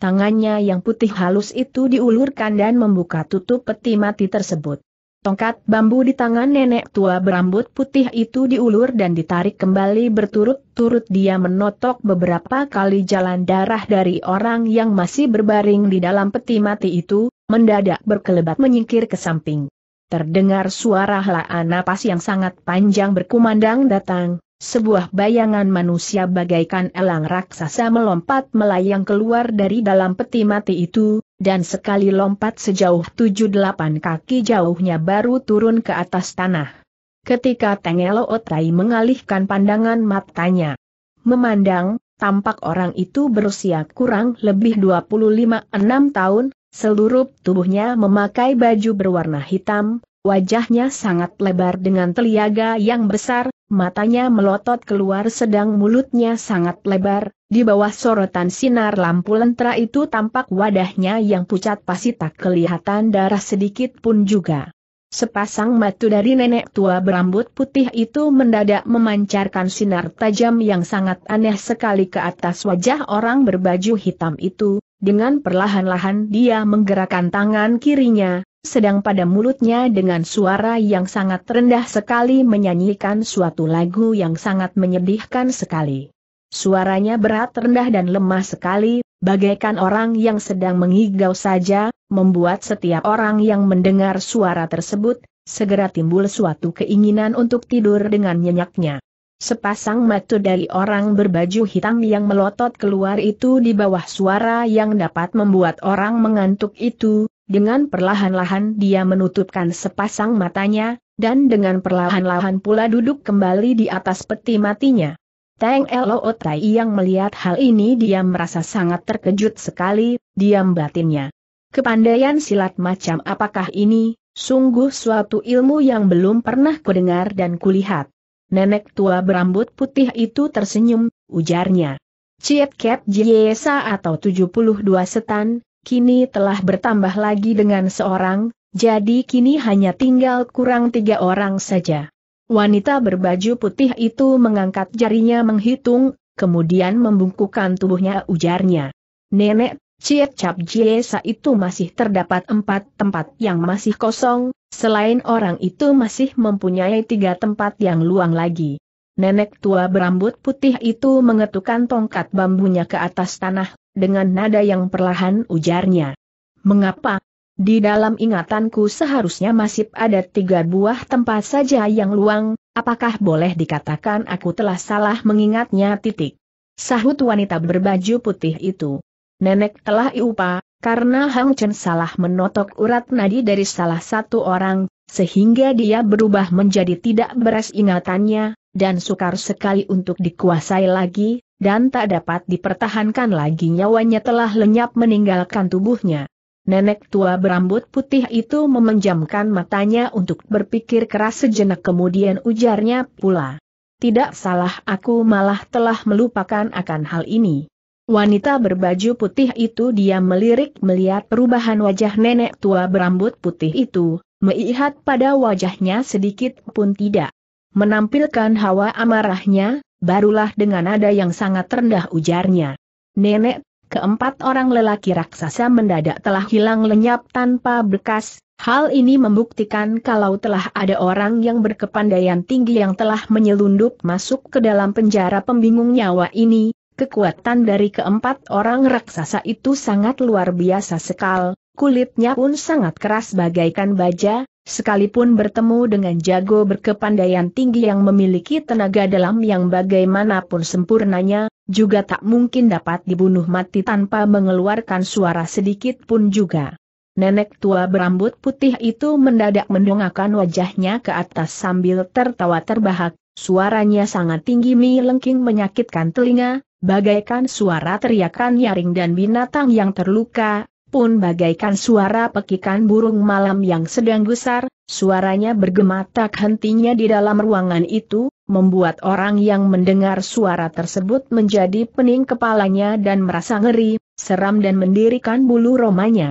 Tangannya yang putih halus itu diulurkan dan membuka tutup peti mati tersebut. Tongkat bambu di tangan nenek tua berambut putih itu diulur dan ditarik kembali berturut-turut dia menotok beberapa kali jalan darah dari orang yang masih berbaring di dalam peti mati itu, mendadak berkelebat menyingkir ke samping terdengar suara helaan napas yang sangat panjang berkumandang datang, sebuah bayangan manusia bagaikan elang raksasa melompat melayang keluar dari dalam peti mati itu, dan sekali lompat sejauh 7-8 kaki jauhnya baru turun ke atas tanah. Ketika Tengelo Otai mengalihkan pandangan matanya, memandang, tampak orang itu berusia kurang lebih 25-6 tahun, Seluruh tubuhnya memakai baju berwarna hitam, wajahnya sangat lebar dengan teliaga yang besar, matanya melotot keluar sedang mulutnya sangat lebar, di bawah sorotan sinar lampu lentera itu tampak wadahnya yang pucat pasti tak kelihatan darah sedikit pun juga. Sepasang mata dari nenek tua berambut putih itu mendadak memancarkan sinar tajam yang sangat aneh sekali ke atas wajah orang berbaju hitam itu, dengan perlahan-lahan dia menggerakkan tangan kirinya, sedang pada mulutnya dengan suara yang sangat rendah sekali menyanyikan suatu lagu yang sangat menyedihkan sekali. Suaranya berat rendah dan lemah sekali, bagaikan orang yang sedang mengigau saja, membuat setiap orang yang mendengar suara tersebut, segera timbul suatu keinginan untuk tidur dengan nyenyaknya. Sepasang mata dari orang berbaju hitam yang melotot keluar itu di bawah suara yang dapat membuat orang mengantuk itu, dengan perlahan-lahan dia menutupkan sepasang matanya, dan dengan perlahan-lahan pula duduk kembali di atas peti matinya. Teng Elo Tai yang melihat hal ini dia merasa sangat terkejut sekali, diam batinnya. Kepandaian silat macam apakah ini, sungguh suatu ilmu yang belum pernah kudengar dan kulihat. Nenek tua berambut putih itu tersenyum, ujarnya. Ciet Ket Jiesa atau 72 setan, kini telah bertambah lagi dengan seorang, jadi kini hanya tinggal kurang tiga orang saja. Wanita berbaju putih itu mengangkat jarinya menghitung, kemudian membungkukkan tubuhnya ujarnya. Nenek Cap Jiesa itu masih terdapat empat tempat yang masih kosong, selain orang itu masih mempunyai tiga tempat yang luang lagi. Nenek tua berambut putih itu mengetukkan tongkat bambunya ke atas tanah, dengan nada yang perlahan ujarnya. Mengapa? Di dalam ingatanku seharusnya masih ada tiga buah tempat saja yang luang, apakah boleh dikatakan aku telah salah mengingatnya titik? Sahut wanita berbaju putih itu. Nenek telah iupa, karena Hang Chen salah menotok urat nadi dari salah satu orang, sehingga dia berubah menjadi tidak beres ingatannya, dan sukar sekali untuk dikuasai lagi, dan tak dapat dipertahankan lagi nyawanya telah lenyap meninggalkan tubuhnya. Nenek tua berambut putih itu memejamkan matanya untuk berpikir keras sejenak kemudian ujarnya pula. Tidak salah aku malah telah melupakan akan hal ini. Wanita berbaju putih itu dia melirik melihat perubahan wajah nenek tua berambut putih itu, melihat pada wajahnya sedikit pun tidak. Menampilkan hawa amarahnya, barulah dengan nada yang sangat rendah ujarnya. Nenek, keempat orang lelaki raksasa mendadak telah hilang lenyap tanpa bekas, Hal ini membuktikan kalau telah ada orang yang berkepandaian tinggi yang telah menyelundup masuk ke dalam penjara pembingung nyawa ini, Kekuatan dari keempat orang raksasa itu sangat luar biasa sekal, kulitnya pun sangat keras bagaikan baja, sekalipun bertemu dengan jago berkepandaian tinggi yang memiliki tenaga dalam yang bagaimanapun sempurnanya, juga tak mungkin dapat dibunuh mati tanpa mengeluarkan suara sedikit pun juga. Nenek tua berambut putih itu mendadak mendongakkan wajahnya ke atas sambil tertawa terbahak, Suaranya sangat tinggi Mi Lengking menyakitkan telinga, bagaikan suara teriakan nyaring dan binatang yang terluka, pun bagaikan suara pekikan burung malam yang sedang gusar, suaranya bergema tak hentinya di dalam ruangan itu, membuat orang yang mendengar suara tersebut menjadi pening kepalanya dan merasa ngeri, seram dan mendirikan bulu romanya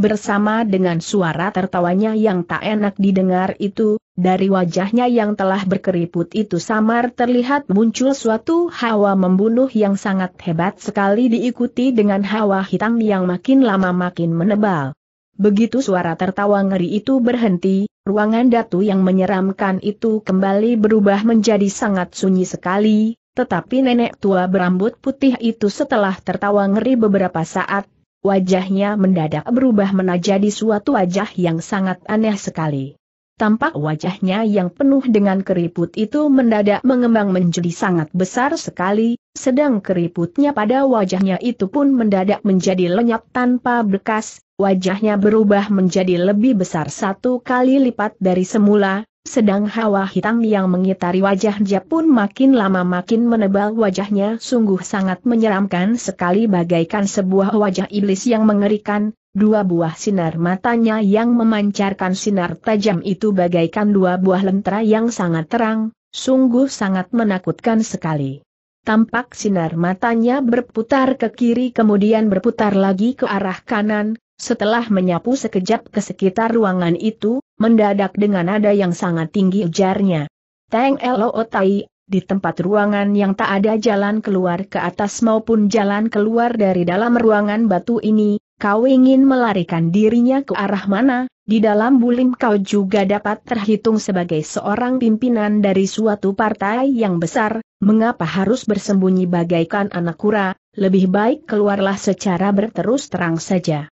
bersama dengan suara tertawanya yang tak enak didengar itu, dari wajahnya yang telah berkeriput itu samar terlihat muncul suatu hawa membunuh yang sangat hebat sekali diikuti dengan hawa hitam yang makin lama makin menebal. Begitu suara tertawa ngeri itu berhenti, ruangan datu yang menyeramkan itu kembali berubah menjadi sangat sunyi sekali, tetapi nenek tua berambut putih itu setelah tertawa ngeri beberapa saat Wajahnya mendadak berubah menjadi suatu wajah yang sangat aneh sekali. Tampak wajahnya yang penuh dengan keriput itu mendadak mengembang menjadi sangat besar sekali, sedang keriputnya pada wajahnya itu pun mendadak menjadi lenyap tanpa bekas, wajahnya berubah menjadi lebih besar satu kali lipat dari semula, sedang hawa hitam yang mengitari wajah Jap pun makin lama makin menebal wajahnya sungguh sangat menyeramkan sekali bagaikan sebuah wajah iblis yang mengerikan, dua buah sinar matanya yang memancarkan sinar tajam itu bagaikan dua buah lentera yang sangat terang, sungguh sangat menakutkan sekali. Tampak sinar matanya berputar ke kiri kemudian berputar lagi ke arah kanan, setelah menyapu sekejap ke sekitar ruangan itu, mendadak dengan nada yang sangat tinggi ujarnya. Teng Lo Tai, di tempat ruangan yang tak ada jalan keluar ke atas maupun jalan keluar dari dalam ruangan batu ini, kau ingin melarikan dirinya ke arah mana, di dalam bulim kau juga dapat terhitung sebagai seorang pimpinan dari suatu partai yang besar, mengapa harus bersembunyi bagaikan anak kura, lebih baik keluarlah secara berterus terang saja.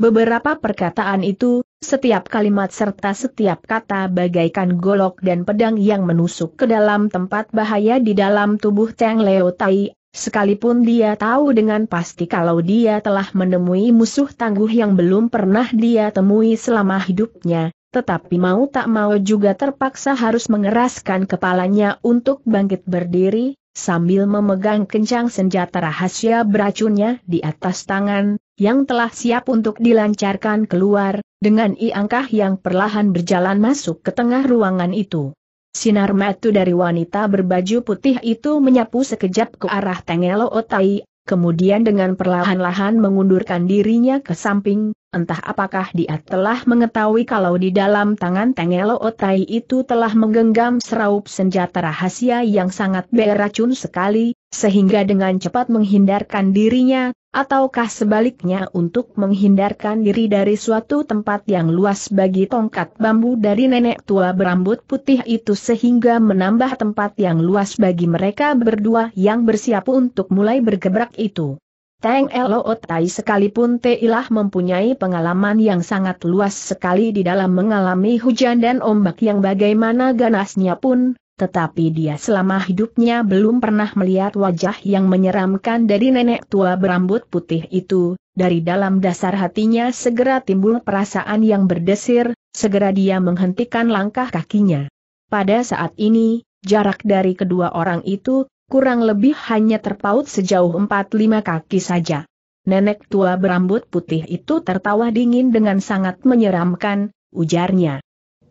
Beberapa perkataan itu, setiap kalimat serta setiap kata bagaikan golok dan pedang yang menusuk ke dalam tempat bahaya di dalam tubuh Teng Leo Tai, sekalipun dia tahu dengan pasti kalau dia telah menemui musuh tangguh yang belum pernah dia temui selama hidupnya, tetapi mau tak mau juga terpaksa harus mengeraskan kepalanya untuk bangkit berdiri, sambil memegang kencang senjata rahasia beracunnya di atas tangan, yang telah siap untuk dilancarkan keluar, dengan iangkah yang perlahan berjalan masuk ke tengah ruangan itu. Sinar metu dari wanita berbaju putih itu menyapu sekejap ke arah Tengelo Otai, kemudian dengan perlahan-lahan mengundurkan dirinya ke samping, Entah apakah dia telah mengetahui kalau di dalam tangan Tengelo Otai itu telah menggenggam seraup senjata rahasia yang sangat beracun sekali, sehingga dengan cepat menghindarkan dirinya, ataukah sebaliknya untuk menghindarkan diri dari suatu tempat yang luas bagi tongkat bambu dari nenek tua berambut putih itu sehingga menambah tempat yang luas bagi mereka berdua yang bersiap untuk mulai bergebrak itu. Teng Eloo Tai sekalipun Teilah mempunyai pengalaman yang sangat luas sekali di dalam mengalami hujan dan ombak yang bagaimana ganasnya pun, tetapi dia selama hidupnya belum pernah melihat wajah yang menyeramkan dari nenek tua berambut putih itu, dari dalam dasar hatinya segera timbul perasaan yang berdesir, segera dia menghentikan langkah kakinya. Pada saat ini, jarak dari kedua orang itu kurang lebih hanya terpaut sejauh 4-5 kaki saja. Nenek tua berambut putih itu tertawa dingin dengan sangat menyeramkan, ujarnya.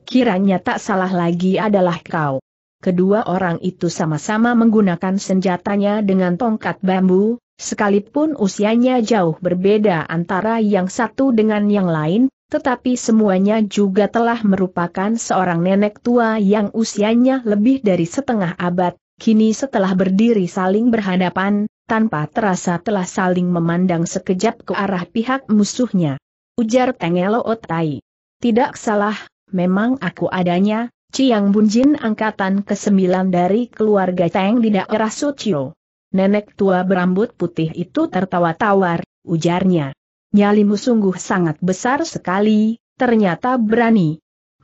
Kiranya tak salah lagi adalah kau. Kedua orang itu sama-sama menggunakan senjatanya dengan tongkat bambu, sekalipun usianya jauh berbeda antara yang satu dengan yang lain, tetapi semuanya juga telah merupakan seorang nenek tua yang usianya lebih dari setengah abad, Kini setelah berdiri saling berhadapan, tanpa terasa telah saling memandang sekejap ke arah pihak musuhnya. Ujar Tengelo Otai. Tidak salah, memang aku adanya, Ciang Bunjin angkatan ke-9 dari keluarga Teng di daerah Suciyo. Nenek tua berambut putih itu tertawa tawar, ujarnya. Nyalimu sungguh sangat besar sekali, ternyata berani,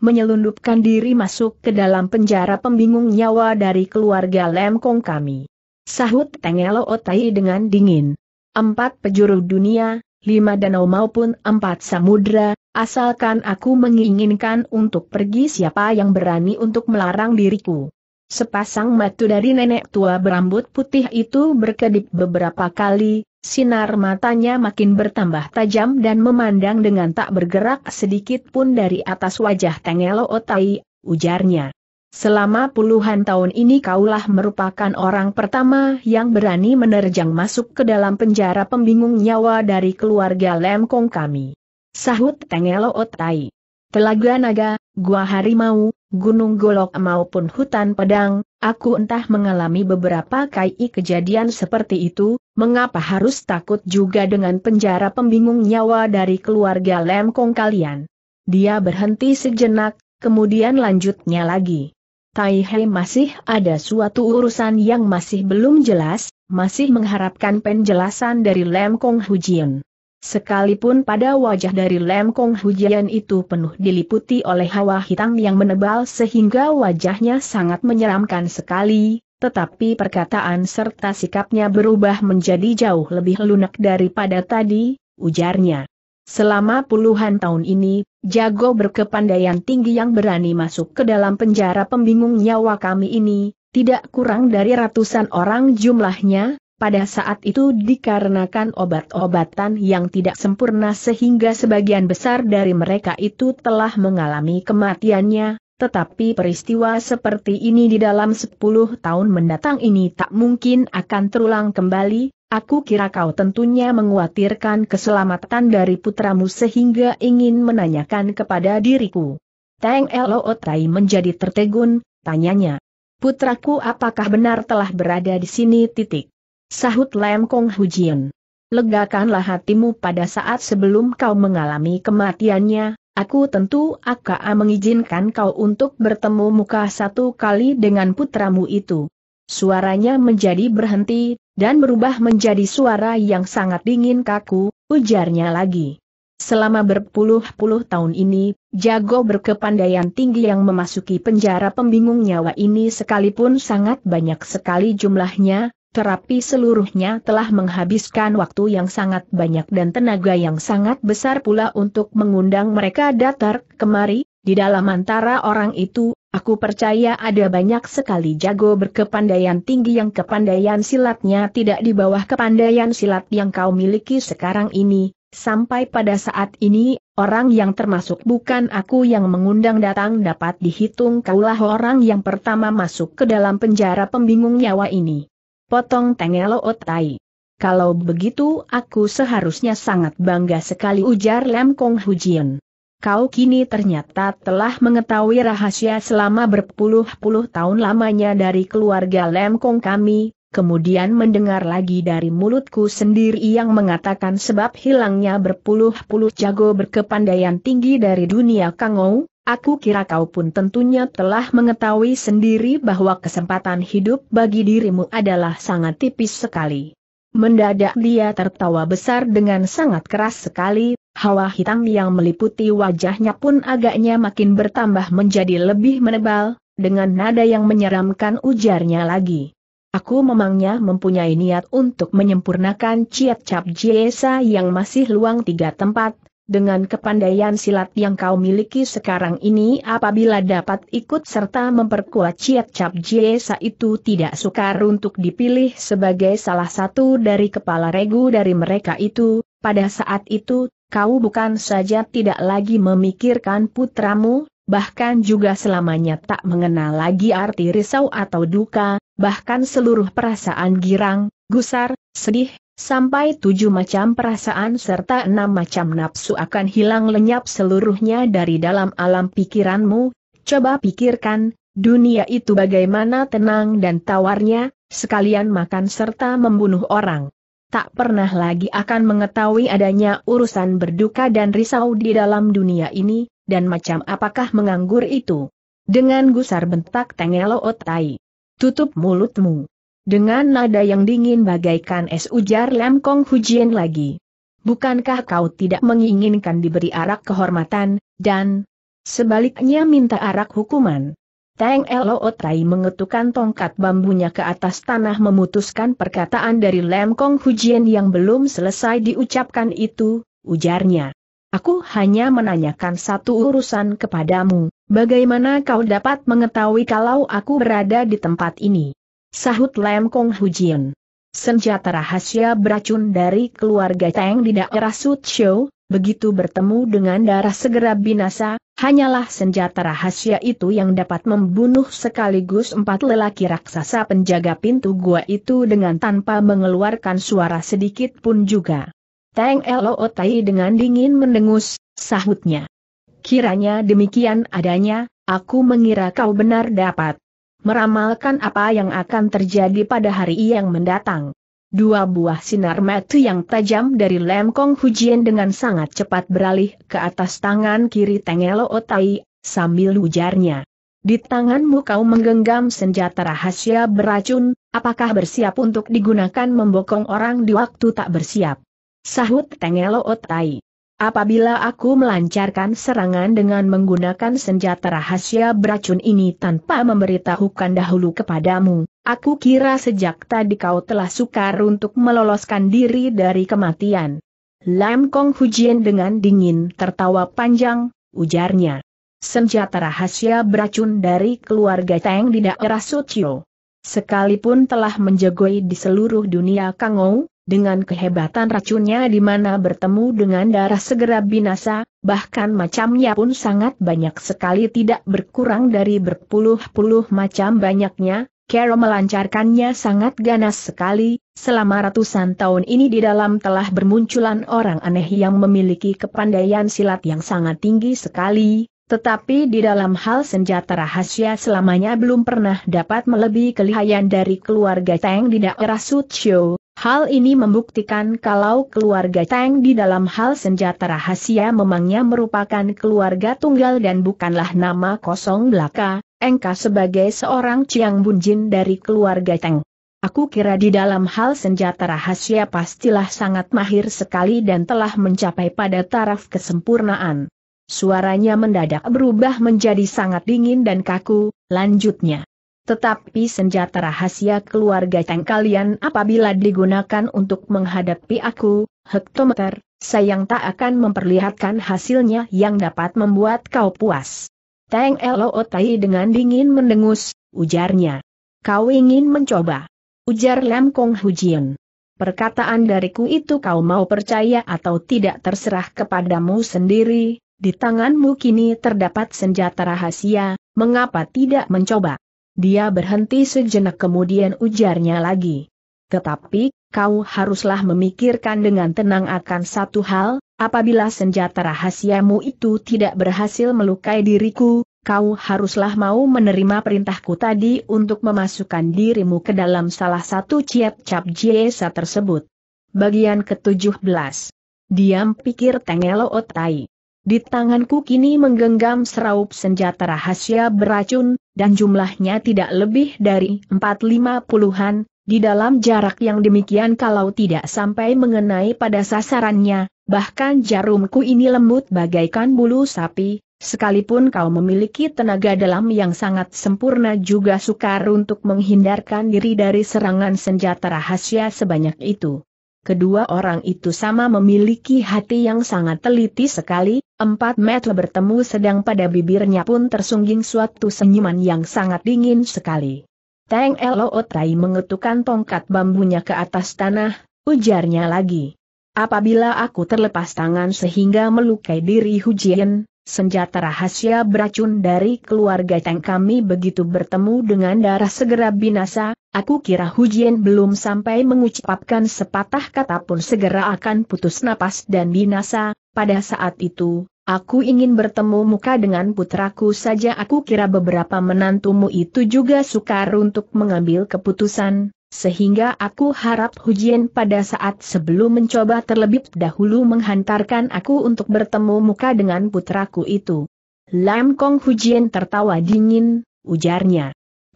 menyelundupkan diri masuk ke dalam penjara pembingung nyawa dari keluarga Lemkong kami. Sahut Tengelo Otai dengan dingin. Empat pejuru dunia, lima danau maupun empat samudra, asalkan aku menginginkan untuk pergi siapa yang berani untuk melarang diriku. Sepasang matu dari nenek tua berambut putih itu berkedip beberapa kali, Sinar matanya makin bertambah tajam dan memandang dengan tak bergerak sedikit pun dari atas wajah Tengelo Otai, ujarnya. Selama puluhan tahun ini kaulah merupakan orang pertama yang berani menerjang masuk ke dalam penjara pembingung nyawa dari keluarga Lemkong kami. Sahut Tengelo Otai telaga naga, gua harimau, gunung golok maupun hutan pedang, aku entah mengalami beberapa kai kejadian seperti itu, mengapa harus takut juga dengan penjara pembingung nyawa dari keluarga Lemkong kalian? Dia berhenti sejenak, kemudian lanjutnya lagi. Tai Hei masih ada suatu urusan yang masih belum jelas, masih mengharapkan penjelasan dari Lemkong Hujian. Sekalipun pada wajah dari Lem Kong Hujian itu penuh diliputi oleh hawa hitam yang menebal sehingga wajahnya sangat menyeramkan sekali, tetapi perkataan serta sikapnya berubah menjadi jauh lebih lunak daripada tadi, ujarnya. Selama puluhan tahun ini, jago berkepandaian tinggi yang berani masuk ke dalam penjara pembingung nyawa kami ini, tidak kurang dari ratusan orang jumlahnya, pada saat itu dikarenakan obat-obatan yang tidak sempurna sehingga sebagian besar dari mereka itu telah mengalami kematiannya, tetapi peristiwa seperti ini di dalam 10 tahun mendatang ini tak mungkin akan terulang kembali, aku kira kau tentunya menguatirkan keselamatan dari putramu sehingga ingin menanyakan kepada diriku. Teng Lo menjadi tertegun, tanyanya. Putraku apakah benar telah berada di sini titik? Sahut Lem Kong Hujian. Legakanlah hatimu pada saat sebelum kau mengalami kematiannya, aku tentu akan mengizinkan kau untuk bertemu muka satu kali dengan putramu itu. Suaranya menjadi berhenti, dan berubah menjadi suara yang sangat dingin kaku, ujarnya lagi. Selama berpuluh-puluh tahun ini, jago berkepandaian tinggi yang memasuki penjara pembingung nyawa ini sekalipun sangat banyak sekali jumlahnya, Terapi seluruhnya telah menghabiskan waktu yang sangat banyak dan tenaga yang sangat besar pula untuk mengundang mereka datar kemari, di dalam antara orang itu, aku percaya ada banyak sekali jago berkepandaian tinggi yang kepandaian silatnya tidak di bawah kepandaian silat yang kau miliki sekarang ini, sampai pada saat ini, orang yang termasuk bukan aku yang mengundang datang dapat dihitung kaulah orang yang pertama masuk ke dalam penjara pembingung nyawa ini potong tengelo otai. Kalau begitu aku seharusnya sangat bangga sekali ujar Lem Kong Hujian. Kau kini ternyata telah mengetahui rahasia selama berpuluh-puluh tahun lamanya dari keluarga Lem Kong kami, kemudian mendengar lagi dari mulutku sendiri yang mengatakan sebab hilangnya berpuluh-puluh jago berkepandaian tinggi dari dunia Kangou, Aku kira kau pun tentunya telah mengetahui sendiri bahwa kesempatan hidup bagi dirimu adalah sangat tipis sekali. Mendadak dia tertawa besar dengan sangat keras sekali, hawa hitam yang meliputi wajahnya pun agaknya makin bertambah menjadi lebih menebal, dengan nada yang menyeramkan ujarnya lagi. Aku memangnya mempunyai niat untuk menyempurnakan ciat cap jiesa yang masih luang tiga tempat, dengan kepandaian silat yang kau miliki sekarang ini apabila dapat ikut serta memperkuat Ciat Cap Jiesa itu tidak sukar untuk dipilih sebagai salah satu dari kepala regu dari mereka itu, pada saat itu, kau bukan saja tidak lagi memikirkan putramu, bahkan juga selamanya tak mengenal lagi arti risau atau duka, bahkan seluruh perasaan girang, gusar, sedih, sampai tujuh macam perasaan serta enam macam nafsu akan hilang lenyap seluruhnya dari dalam alam pikiranmu, coba pikirkan, dunia itu bagaimana tenang dan tawarnya, sekalian makan serta membunuh orang. Tak pernah lagi akan mengetahui adanya urusan berduka dan risau di dalam dunia ini, dan macam apakah menganggur itu. Dengan gusar bentak Tengelo Otai. Tutup mulutmu. Dengan nada yang dingin bagaikan es ujar Lam Kong Hujian lagi. Bukankah kau tidak menginginkan diberi arak kehormatan, dan sebaliknya minta arak hukuman? Tang Lo Tai mengetukkan tongkat bambunya ke atas tanah memutuskan perkataan dari Lam Kong Hujian yang belum selesai diucapkan itu, ujarnya. Aku hanya menanyakan satu urusan kepadamu, bagaimana kau dapat mengetahui kalau aku berada di tempat ini? Sahut Lem Kong Hujian. Senjata rahasia beracun dari keluarga Tang di daerah Suzhou, begitu bertemu dengan darah segera binasa, hanyalah senjata rahasia itu yang dapat membunuh sekaligus empat lelaki raksasa penjaga pintu gua itu dengan tanpa mengeluarkan suara sedikit pun juga. Tang Otai dengan dingin mendengus, sahutnya. Kiranya demikian adanya, aku mengira kau benar dapat meramalkan apa yang akan terjadi pada hari yang mendatang. Dua buah sinar mata yang tajam dari Lem Kong Hujian dengan sangat cepat beralih ke atas tangan kiri Tengelo Otai, sambil ujarnya. Di tanganmu kau menggenggam senjata rahasia beracun, apakah bersiap untuk digunakan membokong orang di waktu tak bersiap? Sahut Tengelo Otai. Apabila aku melancarkan serangan dengan menggunakan senjata rahasia beracun ini tanpa memberitahukan dahulu kepadamu, aku kira sejak tadi kau telah sukar untuk meloloskan diri dari kematian. Lam Kong Hujian dengan dingin tertawa panjang, ujarnya. Senjata rahasia beracun dari keluarga Tang di daerah Sucio. Sekalipun telah menjagoi di seluruh dunia Kangou, dengan kehebatan racunnya di mana bertemu dengan darah segera binasa, bahkan macamnya pun sangat banyak sekali tidak berkurang dari berpuluh-puluh macam banyaknya, Carol melancarkannya sangat ganas sekali, selama ratusan tahun ini di dalam telah bermunculan orang aneh yang memiliki kepandaian silat yang sangat tinggi sekali, tetapi di dalam hal senjata rahasia selamanya belum pernah dapat melebihi kelihayan dari keluarga Tang di daerah Suzhou, Hal ini membuktikan kalau keluarga Tang di dalam hal senjata rahasia memangnya merupakan keluarga tunggal dan bukanlah nama kosong belaka, engkau sebagai seorang Chiang Bunjin dari keluarga Tang. Aku kira di dalam hal senjata rahasia pastilah sangat mahir sekali dan telah mencapai pada taraf kesempurnaan. Suaranya mendadak berubah menjadi sangat dingin dan kaku, lanjutnya. Tetapi senjata rahasia keluarga Tang kalian apabila digunakan untuk menghadapi aku, hektometer, sayang tak akan memperlihatkan hasilnya yang dapat membuat kau puas. Teng Tai dengan dingin mendengus, ujarnya. Kau ingin mencoba. Ujar Lam Kong Hujian. Perkataan dariku itu kau mau percaya atau tidak terserah kepadamu sendiri, di tanganmu kini terdapat senjata rahasia, mengapa tidak mencoba? Dia berhenti sejenak kemudian ujarnya lagi. Tetapi, kau haruslah memikirkan dengan tenang akan satu hal, apabila senjata rahasiamu itu tidak berhasil melukai diriku, kau haruslah mau menerima perintahku tadi untuk memasukkan dirimu ke dalam salah satu ciap cap jiesa tersebut. Bagian ke-17 Diam pikir Tengelo Otai. Di tanganku kini menggenggam seraup senjata rahasia beracun, dan jumlahnya tidak lebih dari empat lima puluhan di dalam jarak yang demikian kalau tidak sampai mengenai pada sasarannya, bahkan jarumku ini lembut bagaikan bulu sapi, sekalipun kau memiliki tenaga dalam yang sangat sempurna juga sukar untuk menghindarkan diri dari serangan senjata rahasia sebanyak itu. Kedua orang itu sama memiliki hati yang sangat teliti sekali, empat meter bertemu sedang pada bibirnya pun tersungging suatu senyuman yang sangat dingin sekali. Teng Elootai mengetukkan tongkat bambunya ke atas tanah, ujarnya lagi. Apabila aku terlepas tangan sehingga melukai diri Hujian, senjata rahasia beracun dari keluarga Teng kami begitu bertemu dengan darah segera binasa, aku kira Hujian belum sampai mengucapkan sepatah kata pun segera akan putus napas dan binasa, pada saat itu, aku ingin bertemu muka dengan putraku saja aku kira beberapa menantumu itu juga sukar untuk mengambil keputusan, sehingga aku harap Hujian pada saat sebelum mencoba terlebih dahulu menghantarkan aku untuk bertemu muka dengan putraku itu. Lam Kong Hujian tertawa dingin, ujarnya.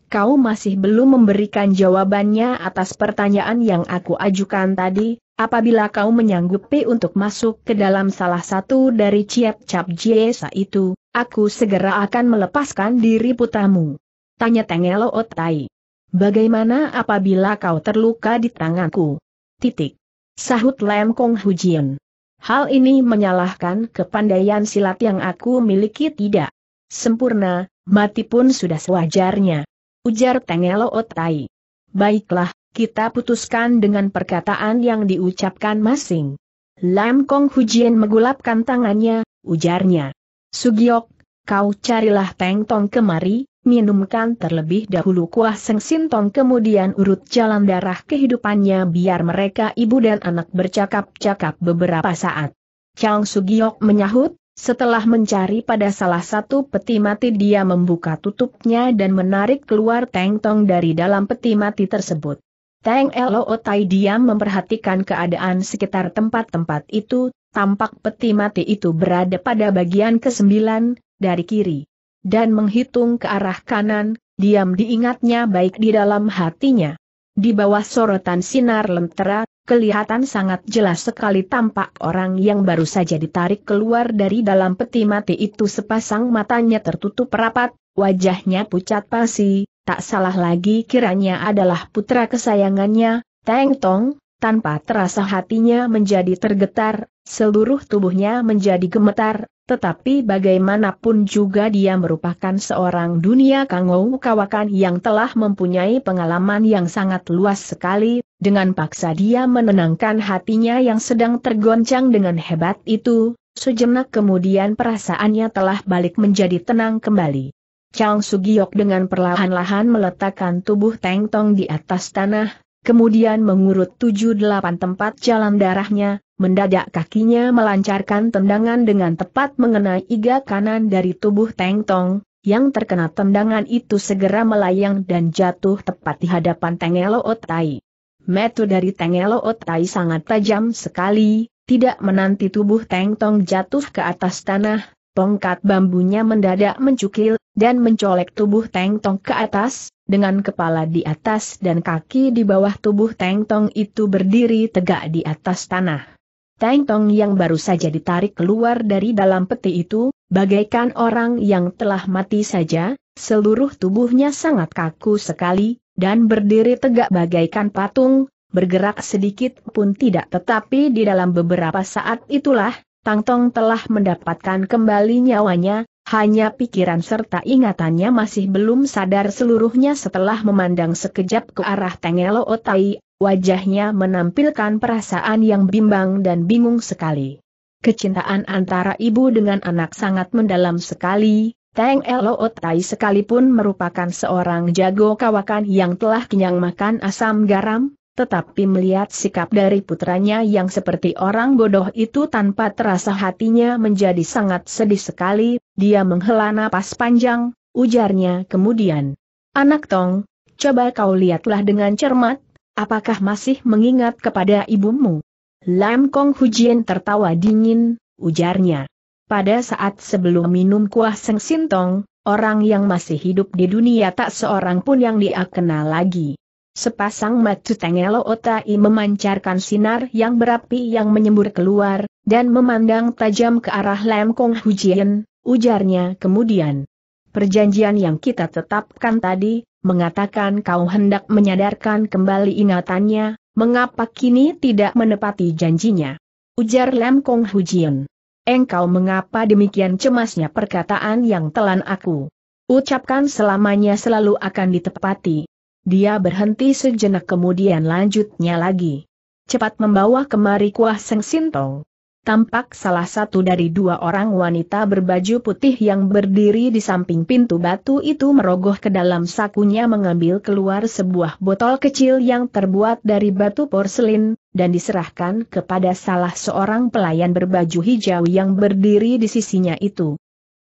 Kau masih belum memberikan jawabannya atas pertanyaan yang aku ajukan tadi, apabila kau menyanggupi untuk masuk ke dalam salah satu dari ciap-cap jiesa itu, aku segera akan melepaskan diri putramu. Tanya Tengelo Otai. Bagaimana apabila kau terluka di tanganku? Titik. Sahut Lem Kong Hujian. Hal ini menyalahkan kepandaian silat yang aku miliki tidak sempurna, mati pun sudah sewajarnya. Ujar Tengelo Otai. Baiklah, kita putuskan dengan perkataan yang diucapkan masing. Lam Kong Hujian menggulapkan tangannya, ujarnya. Sugiok, kau carilah Teng Tong kemari, minumkan terlebih dahulu kuah Seng Sintong kemudian urut jalan darah kehidupannya biar mereka ibu dan anak bercakap-cakap beberapa saat. Chang Sugiok menyahut, setelah mencari pada salah satu peti mati dia membuka tutupnya dan menarik keluar Teng Tong dari dalam peti mati tersebut. Teng Lo Tai diam memperhatikan keadaan sekitar tempat-tempat itu, tampak peti mati itu berada pada bagian ke-9, dari kiri dan menghitung ke arah kanan, diam diingatnya baik di dalam hatinya. Di bawah sorotan sinar lentera, kelihatan sangat jelas sekali tampak orang yang baru saja ditarik keluar dari dalam peti mati itu sepasang matanya tertutup rapat, wajahnya pucat pasi, tak salah lagi kiranya adalah putra kesayangannya, Teng Tong, tanpa terasa hatinya menjadi tergetar, seluruh tubuhnya menjadi gemetar, tetapi bagaimanapun juga dia merupakan seorang dunia kangou kawakan yang telah mempunyai pengalaman yang sangat luas sekali, dengan paksa dia menenangkan hatinya yang sedang tergoncang dengan hebat itu, sejenak kemudian perasaannya telah balik menjadi tenang kembali. Chang Sugiok dengan perlahan-lahan meletakkan tubuh Teng Tong di atas tanah, kemudian mengurut tujuh delapan tempat jalan darahnya, mendadak kakinya melancarkan tendangan dengan tepat mengenai iga kanan dari tubuh Teng Tong, yang terkena tendangan itu segera melayang dan jatuh tepat di hadapan Teng Elo Otai. Metu dari Teng Elo Otai sangat tajam sekali, tidak menanti tubuh Teng Tong jatuh ke atas tanah, tongkat bambunya mendadak mencukil, dan mencolek tubuh Teng Tong ke atas, dengan kepala di atas dan kaki di bawah tubuh Teng Tong itu berdiri tegak di atas tanah. Tang Tong yang baru saja ditarik keluar dari dalam peti itu, bagaikan orang yang telah mati saja, seluruh tubuhnya sangat kaku sekali, dan berdiri tegak bagaikan patung, bergerak sedikit pun tidak tetapi di dalam beberapa saat itulah, Tang Tong telah mendapatkan kembali nyawanya, hanya pikiran serta ingatannya masih belum sadar seluruhnya setelah memandang sekejap ke arah Tengelo Otai, wajahnya menampilkan perasaan yang bimbang dan bingung sekali. Kecintaan antara ibu dengan anak sangat mendalam sekali, Teng Elo Otai sekalipun merupakan seorang jago kawakan yang telah kenyang makan asam garam, tetapi melihat sikap dari putranya yang seperti orang bodoh itu tanpa terasa hatinya menjadi sangat sedih sekali, dia menghela napas panjang, ujarnya kemudian. Anak Tong, coba kau lihatlah dengan cermat, apakah masih mengingat kepada ibumu? Lam Kong Hujian tertawa dingin, ujarnya. Pada saat sebelum minum kuah Seng Sintong, orang yang masih hidup di dunia tak seorang pun yang dia kenal lagi. Sepasang mata tengelo otai memancarkan sinar yang berapi yang menyembur keluar, dan memandang tajam ke arah Lam Kong Hujian, Ujarnya kemudian. Perjanjian yang kita tetapkan tadi, mengatakan kau hendak menyadarkan kembali ingatannya, mengapa kini tidak menepati janjinya? Ujar Lam Kong Hujian. Engkau mengapa demikian cemasnya perkataan yang telan aku? Ucapkan selamanya selalu akan ditepati. Dia berhenti sejenak kemudian lanjutnya lagi. Cepat membawa kemari kuah seng sintong tampak salah satu dari dua orang wanita berbaju putih yang berdiri di samping pintu batu itu merogoh ke dalam sakunya mengambil keluar sebuah botol kecil yang terbuat dari batu porselin, dan diserahkan kepada salah seorang pelayan berbaju hijau yang berdiri di sisinya itu.